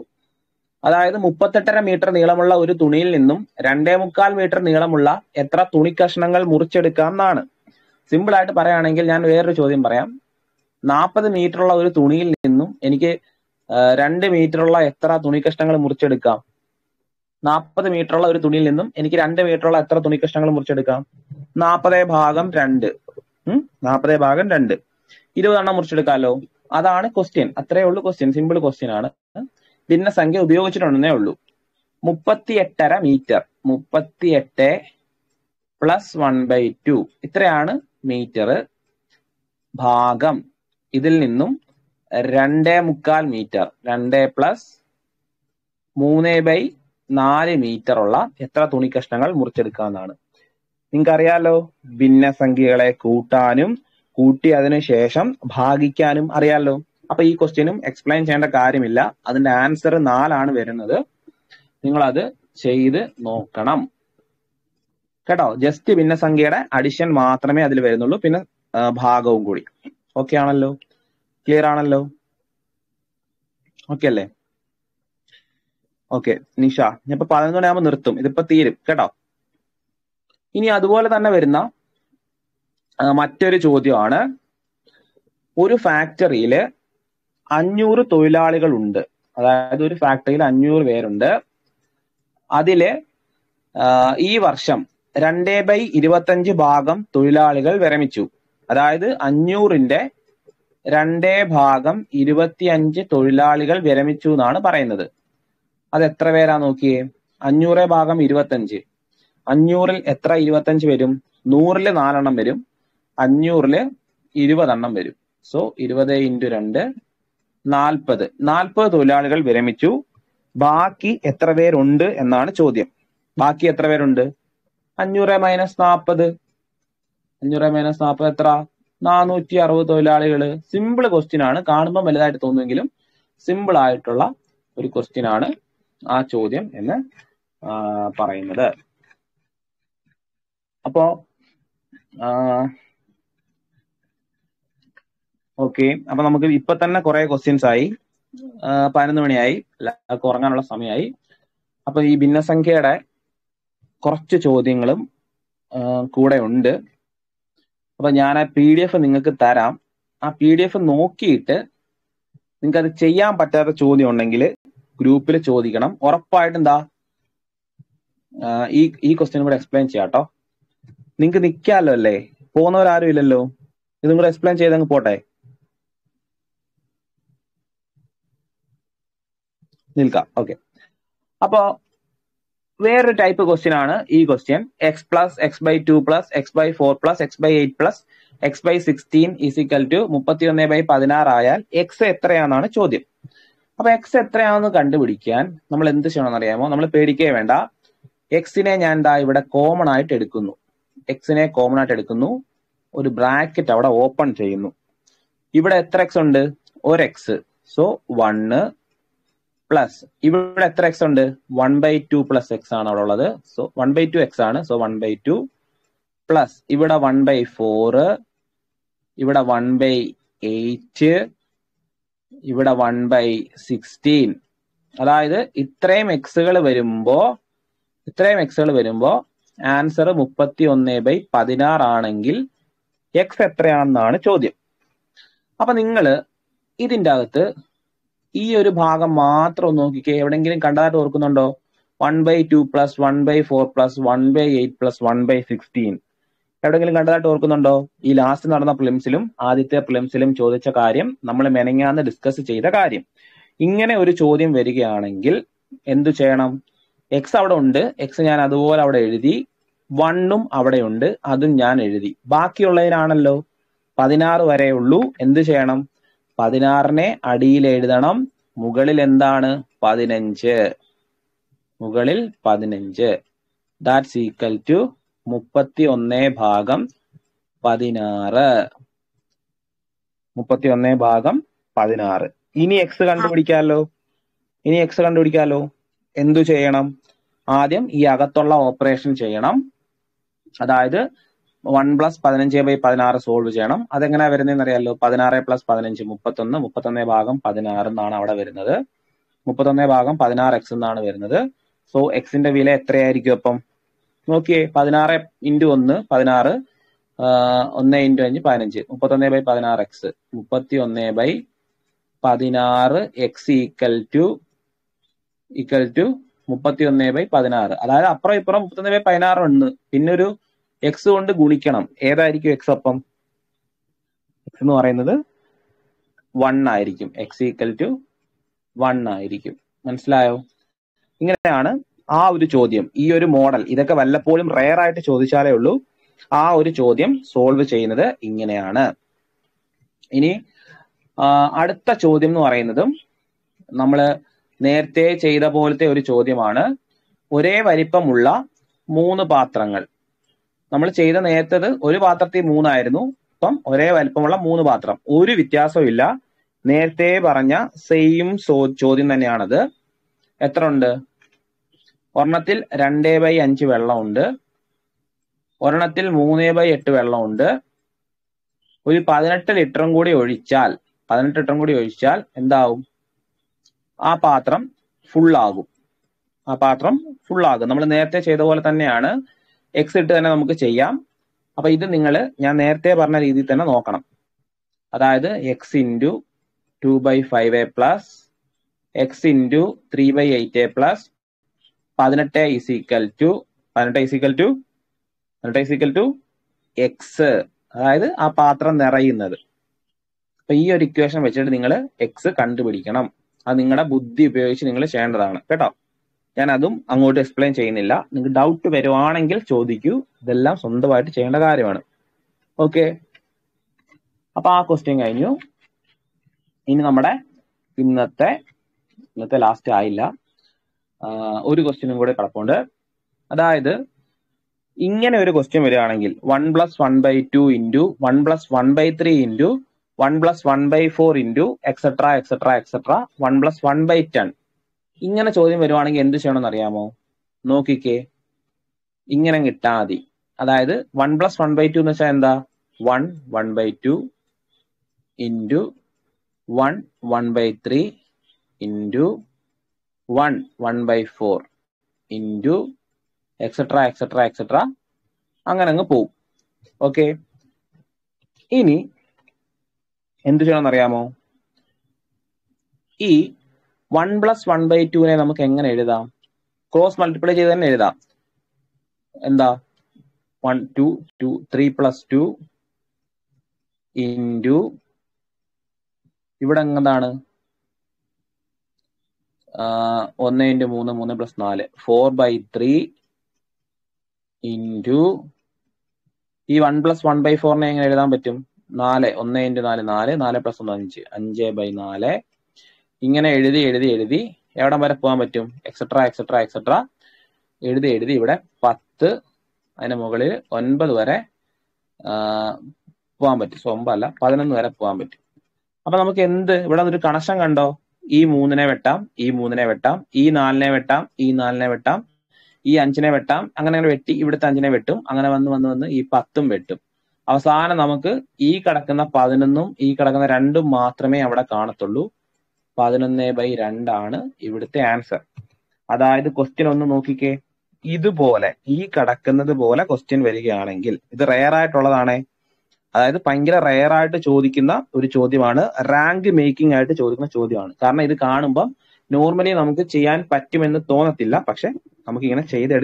അതായത് മുപ്പത്തെട്ടര മീറ്റർ നീളമുള്ള ഒരു തുണിയിൽ നിന്നും രണ്ടേ മുക്കാൽ മീറ്റർ നീളമുള്ള എത്ര തുണി കഷ്ണങ്ങൾ മുറിച്ചെടുക്കാം എന്നാണ് സിമ്പിൾ ആയിട്ട് പറയുകയാണെങ്കിൽ ഞാൻ വേറൊരു ചോദ്യം പറയാം നാൽപ്പത് മീറ്ററുള്ള ഒരു തുണിയിൽ നിന്നും എനിക്ക് രണ്ട് മീറ്ററുള്ള എത്ര തുണി കഷ്ണങ്ങൾ മുറിച്ചെടുക്കാം നാൽപ്പത് മീറ്ററുള്ള ഒരു തുണിയിൽ നിന്നും എനിക്ക് രണ്ട് മീറ്ററുള്ള എത്ര തുണി കഷ്ണങ്ങൾ മുറിച്ചെടുക്കാം നാൽപ്പതേ ഭാഗം രണ്ട് നാൽപ്പതേ ഭാഗം രണ്ട് ഇരുപതെണ്ണം മുറിച്ചെടുക്കാമല്ലോ അതാണ് ക്വസ്റ്റ്യൻ അത്രേ ഉള്ളൂ ക്വസ്റ്റ്യൻ സിമ്പിൾ ക്വസ്റ്റ്യൻ ആണ് ഭിന്നസംഖ്യ ഉപയോഗിച്ചിട്ടുണ്ടെന്നേ ഉള്ളൂ എട്ടര മീറ്റർ എട്ട് പ്ലസ് വൺ ബൈ ടു ഇത്രയാണ് മീറ്റർ ഭാഗം ഇതിൽ നിന്നും രണ്ടേ മുക്കാൽ മീറ്റർ രണ്ടേ പ്ലസ് മൂന്ന് ബൈ നാല് മീറ്റർ ഉള്ള എത്ര തുണി കഷ്ണങ്ങൾ മുറിച്ചെടുക്കാമെന്നാണ് നിങ്ങൾക്കറിയാലോ ഭിന്നസംഖ്യകളെ കൂട്ടാനും കൂട്ടി ശേഷം ഭാഗിക്കാനും അറിയാലോ അപ്പൊ ഈ ക്വസ്റ്റ്യനും എക്സ്പ്ലെയിൻ ചെയ്യേണ്ട കാര്യമില്ല അതിന്റെ ആൻസർ നാലാണ് വരുന്നത് നിങ്ങൾ അത് ചെയ്ത് നോക്കണം കേട്ടോ ജസ്റ്റ് ഭിന്നസംഖ്യയുടെ അഡിഷൻ മാത്രമേ അതിൽ വരുന്നുള്ളൂ പിന്നെ ഭാഗവും കൂടി ഓക്കെ ആണല്ലോ ക്ലിയർ ആണല്ലോ ഓക്കെ അല്ലേ ഓക്കെ നിഷ ഇപ്പൊ പതിനൊന്ന് മണിയാകുമ്പോൾ നിർത്തും ഇതിപ്പോ തീരും കേട്ടോ ഇനി അതുപോലെ തന്നെ വരുന്ന മറ്റൊരു ചോദ്യമാണ് ഒരു ഫാക്ടറിയില് അഞ്ഞൂറ് തൊഴിലാളികളുണ്ട് അതായത് ഒരു ഫാക്ടറിയിൽ അഞ്ഞൂറ് പേരുണ്ട് അതില് ഈ വർഷം രണ്ടേ ബൈ ഇരുപത്തഞ്ച് ഭാഗം തൊഴിലാളികൾ വിരമിച്ചു അതായത് അഞ്ഞൂറിന്റെ രണ്ടേ ഭാഗം ഇരുപത്തിയഞ്ച് തൊഴിലാളികൾ വിരമിച്ചു എന്നാണ് പറയുന്നത് അത് എത്ര പേരാ നോക്കിയേ അഞ്ഞൂറേ ഭാഗം ഇരുപത്തഞ്ച് അഞ്ഞൂറിൽ എത്ര ഇരുപത്തഞ്ച് വരും നൂറില് നാലെണ്ണം വരും അഞ്ഞൂറില് ഇരുപതെണ്ണം വരും സോ ഇരുപത് ഇൻറ്റു രണ്ട് നാൽപ്പത് നാൽപ്പത് തൊഴിലാളികൾ വിരമിച്ചു ബാക്കി എത്ര പേരുണ്ട് എന്നാണ് ചോദ്യം ബാക്കി എത്ര പേരുണ്ട് അഞ്ഞൂറ് മൈനസ് നാൽപ്പത് അഞ്ഞൂറ് മൈനസ് നാൽപ്പത് എത്ര നാനൂറ്റി അറുപത് തൊഴിലാളികൾ സിമ്പിൾ ക്വസ്റ്റ്യൻ ആണ് കാണുമ്പോൾ വലുതായിട്ട് തോന്നുമെങ്കിലും സിമ്പിൾ ആയിട്ടുള്ള ഒരു ക്വസ്റ്റ്യൻ ആണ് ആ ചോദ്യം എന്ന് പറയുന്നത് അപ്പോ ഓക്കെ അപ്പൊ നമുക്ക് ഇപ്പൊ തന്നെ കുറെ ക്വസ്റ്റ്യൻസ് ആയി പതിനൊന്ന് മണിയായി ഉറങ്ങാനുള്ള സമയമായി അപ്പൊ ഈ ഭിന്നസംഖ്യയുടെ കുറച്ച് ചോദ്യങ്ങളും കൂടെ ഉണ്ട് അപ്പൊ ഞാൻ ആ പി ഡി എഫ് നിങ്ങൾക്ക് തരാം ആ പി ഡി എഫ് നോക്കിയിട്ട് നിങ്ങൾക്ക് അത് ചെയ്യാൻ പറ്റാത്ത ചോദ്യം ഉണ്ടെങ്കിൽ ഗ്രൂപ്പിൽ ചോദിക്കണം ഉറപ്പായിട്ടും എന്താ ഈ ഈ ക്വസ്റ്റ്യൻ കൂടെ എക്സ്പ്ലെയിൻ ചെയ്യാം കേട്ടോ നിങ്ങൾക്ക് നിൽക്കാമല്ലോ അല്ലേ പോകുന്നവരാരും ഇല്ലല്ലോ ഇതും കൂടെ എക്സ്പ്ലെയിൻ ചെയ്തങ്ങ് പോട്ടെ നിൽക്കാം ഓക്കെ അപ്പോ വേറൊരു ടൈപ്പ് ക്വസ്റ്റ്യൻ ആണ് ഈ question X plus X by two plus X by four plus X by eight plus X by sixteen is equal to മുപ്പത്തി ഒന്ന് ബൈ പതിനാറ് ആയാൽ എക്സ് എത്രയാണെന്നാണ് ചോദ്യം അപ്പൊ എക്സ് എത്രയാണെന്ന് കണ്ടുപിടിക്കാൻ നമ്മൾ എന്ത് ചെയ്യണമെന്ന് അറിയാമോ നമ്മൾ പേടിക്കേ വേണ്ട എക്സിനെ ഞാൻ ദാ ഇവിടെ കോമൺ ആയിട്ട് എടുക്കുന്നു എക്സിനെ കോമൺ ആയിട്ട് എടുക്കുന്നു ഒരു ബ്രാക്കറ്റ് അവിടെ ഓപ്പൺ ചെയ്യുന്നു ഇവിടെ എത്ര എക്സ് ഉണ്ട് ഒരു എക്സ് സോ വണ് പ്ലസ് ഇവിടെ എത്ര എക്സ് ഉണ്ട് one by two plus X ആണ് അവിടെ ഉള്ളത് so one by two X ആണ് so one by two plus ഇവിടെ വൺ ബൈ ഫോറ് ഇവിടെ വൺ ബൈ എയ്റ്റ് ഇവിടെ വൺ ബൈ സിക്സ്റ്റീൻ അതായത് ഇത്രയും എക്സുകൾ വരുമ്പോ ഇത്രയും എക്സുകൾ വരുമ്പോ ആൻസർ മുപ്പത്തി ഒന്ന് ബൈ പതിനാറ് ആണെങ്കിൽ എക്സ് എത്രയാണെന്നാണ് ചോദ്യം അപ്പൊ നിങ്ങൾ ഇതിൻ്റെ അകത്ത് ഈ ഒരു ഭാഗം മാത്രം ഒന്ന് നോക്കിക്കേ എവിടെങ്കിലും കണ്ടതായിട്ട് ഓർക്കുന്നുണ്ടോ one by two plus one by four plus one by eight plus one by sixteen എവിടെങ്കിലും കണ്ടതായിട്ട് ഓർക്കുന്നുണ്ടോ ഈ ലാസ്റ്റ് നടന്ന പ്ലിംസിലും ആദ്യത്തെ പ്ലിംസിലും ചോദിച്ച കാര്യം നമ്മൾ മെനങ്ങാന്ന് ഡിസ്കസ് ചെയ്ത കാര്യം ഇങ്ങനെ ഒരു ചോദ്യം വരികയാണെങ്കിൽ എന്തു ചെയ്യണം എക്സ് അവിടെ ഉണ്ട് എക്സ് ഞാൻ അതുപോലെ അവിടെ എഴുതി വണ്ണും അവിടെ ഉണ്ട് അതും ഞാൻ എഴുതി ബാക്കിയുള്ളതിനാണല്ലോ പതിനാറ് വരെ ഉള്ളൂ എന്ത് ചെയ്യണം പതിനാറിനെ അടിയിൽ എഴുതണം മുകളിൽ എന്താണ് പതിനഞ്ച് മുകളിൽ പതിനഞ്ച് ദാറ്റ്സ് ഈക്വൽ ടു മുപ്പത്തി ഒന്നേ ഭാഗം പതിനാറ് മുപ്പത്തി ഒന്നേ ഭാഗം പതിനാറ് ഇനി എക്സ് കണ്ടുപിടിക്കാമല്ലോ ഇനി എക്സ് കണ്ടുപിടിക്കാമല്ലോ എന്തു ചെയ്യണം ആദ്യം ഈ അകത്തുള്ള ഓപ്പറേഷൻ ചെയ്യണം അതായത് വൺ പ്ലസ് പതിനഞ്ച് ബൈ പതിനാറ് സോൾവ് ചെയ്യണം അതെങ്ങനെ വരുന്നതെന്ന് അറിയാലോ പതിനാറ് പ്ലസ് പതിനഞ്ച് മുപ്പത്തൊന്ന് മുപ്പത്തൊന്നേ ഭാഗം പതിനാറ് എന്നാണ് അവിടെ വരുന്നത് മുപ്പത്തൊന്നേ ഭാഗം പതിനാറ് എക്സ് എന്നാണ് വരുന്നത് സോ എക്സിന്റെ വില എത്രയായിരിക്കും അപ്പം നോക്കിയേ പതിനാറ് ഇൻറ്റു ഒന്ന് പതിനാറ് ഒന്ന് ഇൻറ്റു അഞ്ച് പതിനഞ്ച് മുപ്പത്തൊന്നേ ബൈ പതിനാറ് എക്സ് മുപ്പത്തി ഒന്നേ ബൈ പതിനാറ് X equal to equal to മുപ്പത്തി ഒന്നേ ബൈ പതിനാറ് അതായത് അപ്പുറം ഇപ്പുറം മുപ്പത്തൊന്നേ ബൈ പതിനാറ് ഉണ്ട് പിന്നൊരു എക്സ് കൊണ്ട് ഗുണിക്കണം ഏതായിരിക്കും എക്സ് അപ്പം എക്സ് എന്ന് പറയുന്നത് വൺ ആയിരിക്കും എക്സ് ഈക്വൽ ടു വൺ ആയിരിക്കും മനസ്സിലായോ ഇങ്ങനെയാണ് ആ ഒരു ചോദ്യം ഈ ഒരു മോഡൽ ഇതൊക്കെ വല്ലപ്പോഴും റെയർ ആയിട്ട് ചോദിച്ചാലേ ഉള്ളൂ ആ ഒരു ചോദ്യം സോൾവ് ചെയ്യുന്നത് ഇങ്ങനെയാണ് ഇനി അടുത്ത ചോദ്യം എന്ന് പറയുന്നതും നമ്മൾ നേരത്തെ ചെയ്ത പോലത്തെ ഒരു ചോദ്യമാണ് ഒരേ വലിപ്പമുള്ള മൂന്ന് പാത്രങ്ങൾ നമ്മൾ ചെയ്ത നേരത്തത് ഒരു പാത്രത്തിൽ മൂന്നായിരുന്നു ഇപ്പം ഒരേ വലിപ്പമുള്ള മൂന്ന് പാത്രം ഒരു വ്യത്യാസവും ഇല്ല നേരത്തെ പറഞ്ഞ സെയിം സോ ചോദ്യം തന്നെയാണത് എത്ര ഉണ്ട് ഒരെണ്ണത്തിൽ രണ്ടേ ബൈ അഞ്ച് വെള്ളമുണ്ട് ഒരെണ്ണത്തിൽ മൂന്നേ ബൈ എട്ട് വെള്ളമുണ്ട് ഒരു പതിനെട്ട് ലിറ്ററും കൂടി ഒഴിച്ചാൽ പതിനെട്ട് ലിറ്ററും കൂടി ഒഴിച്ചാൽ എന്താവും ആ പാത്രം ഫുള്ളാകും ആ പാത്രം ഫുള്ളാകും നമ്മൾ നേരത്തെ ചെയ്ത പോലെ തന്നെയാണ് എക്സ് ഇട്ട് തന്നെ നമുക്ക് ചെയ്യാം അപ്പൊ ഇത് നിങ്ങൾ ഞാൻ നേരത്തെ പറഞ്ഞ രീതിയിൽ തന്നെ നോക്കണം അതായത് X into two by five A plus X into three by eight A plus പതിനെട്ട് ഇസ് ഈക്വൽ ടു പതിനെട്ട് ഇസ് ഈക്വൽ ടു പതിനെട്ട് ഇസ് ഈക്വൽ ടു എക്സ് അതായത് ആ പാത്രം നിറയുന്നത് അപ്പൊ ഈ ഒരു ഇക്വേഷൻ വെച്ചിട്ട് നിങ്ങൾ എക്സ് കണ്ടുപിടിക്കണം അത് നിങ്ങളുടെ ബുദ്ധി ഉപയോഗിച്ച് നിങ്ങൾ ചെയ്യേണ്ടതാണ് കേട്ടോ ഞാൻ അതും അങ്ങോട്ട് എക്സ്പ്ലെയിൻ ചെയ്യുന്നില്ല നിങ്ങൾക്ക് ഡൗട്ട് വരുവാണെങ്കിൽ ചോദിക്കൂ ഇതെല്ലാം സ്വന്തമായിട്ട് ചെയ്യേണ്ട കാര്യമാണ് ഓക്കെ അപ്പൊ ആ ക്വസ്റ്റ്യൻ കഴിഞ്ഞു ഇനി നമ്മുടെ ഇന്നത്തെ ഇന്നത്തെ ലാസ്റ്റ് ആയില്ല ഒരു ക്വസ്റ്റ്യനും കൂടെ കിടപ്പുണ്ട് അതായത് ഇങ്ങനെ ഒരു ക്വസ്റ്റ്യൻ വരികയാണെങ്കിൽ one plus one by two into one plus one by three into one plus one by four into etcetera etcetera etcetera one plus one by ten ഇങ്ങനെ ചോദ്യം വരുവാണെങ്കിൽ എന്ത് ചെയ്യണമെന്ന് അറിയാമോ നോക്കിക്കേ ഇങ്ങനെ കിട്ടാ മതി അതായത് one plus one by two എന്ന് വെച്ചാൽ എന്താ one one by two into one one by three into one one by four into etcetera etcetera etcetera അങ്ങനെ അങ്ങ് പോവും ഓക്കെ ഇനി എന്ത് ചെയ്യണമെന്നറിയാമോ ഈ വൺ പ്ലസ് വൺ ബൈ ടുവിനെ നമുക്ക് എങ്ങനെ എഴുതാം ക്രോസ് മൾട്ടിപ്ലൈ ചെയ്ത് തന്നെ എഴുതാം എന്താ one two two three plus two into ഇവിടെ എങ്ങനെയാണ് ഒന്ന് ഇൻറ്റു മൂന്ന് മൂന്ന് പ്ലസ് നാല് ഫോർ ബൈ ത്രീ ഇൻറ്റു ഈ വൺ പ്ലസ് വൺ ബൈ ഫോറിനെ എങ്ങനെ എഴുതാൻ പറ്റും നാല് ഒന്ന് ഇൻറ്റു നാല് നാല് നാല് പ്ലസ് ഒന്ന് അഞ്ച് അഞ്ച് ബൈ നാല് ഇങ്ങനെ എഴുതി എഴുതി എഴുതി എവിടം വരെ പോകാൻ പറ്റും എക്സെട്ര എക്സെട്ര എക്സെട്ര എഴുതി എഴുതി ഇവിടെ പത്ത് അതിന് മുകളിൽ ഒൻപത് വരെ പോകാൻ പറ്റും സോ ഒമ്പതല്ല പതിനൊന്ന് വരെ പോകാൻ പറ്റും അപ്പൊ നമുക്ക് എന്ത് ഇവിടെ ഒരു കണക്ഷൻ കണ്ടോ ഈ മൂന്നിനെ വെട്ടാം ഈ മൂന്നിനെ വെട്ടാം ഈ നാലിനെ വെട്ടാം ഈ നാലിനെ വെട്ടാം ഈ അഞ്ചിനെ വെട്ടാം അങ്ങനെ അങ്ങനെ വെട്ടി ഇവിടുത്തെ അഞ്ചിനെ വെട്ടും അങ്ങനെ വന്ന് വന്ന് വന്ന് ഈ പത്തും വെട്ടും അവസാനം നമുക്ക് ഈ കിടക്കുന്ന പതിനൊന്നും ഈ കിടക്കുന്ന രണ്ടും മാത്രമേ അവിടെ കാണത്തുള്ളൂ പതിനൊന്ന് ബൈ രണ്ടാണ് ഇവിടുത്തെ ആൻസർ അതായത് ക്വസ്റ്റ്യൻ ഒന്ന് നോക്കിക്കേ ഇതുപോലെ ഈ കടക്കുന്നത് പോലെ ക്വസ്റ്റ്യൻ വരികയാണെങ്കിൽ ഇത് റെയർ ആയിട്ടുള്ളതാണ് അതായത് ഭയങ്കര റെയർ ആയിട്ട് ചോദിക്കുന്ന ഒരു ചോദ്യമാണ് റാങ്ക് മേക്കിംഗ് ആയിട്ട് ചോദിക്കുന്ന ചോദ്യമാണ് കാരണം ഇത് കാണുമ്പോൾ നോർമലി നമുക്ക് ചെയ്യാൻ പറ്റുമെന്ന് തോന്നത്തില്ല പക്ഷെ നമുക്ക് ഇങ്ങനെ ചെയ്തെടുക്കാം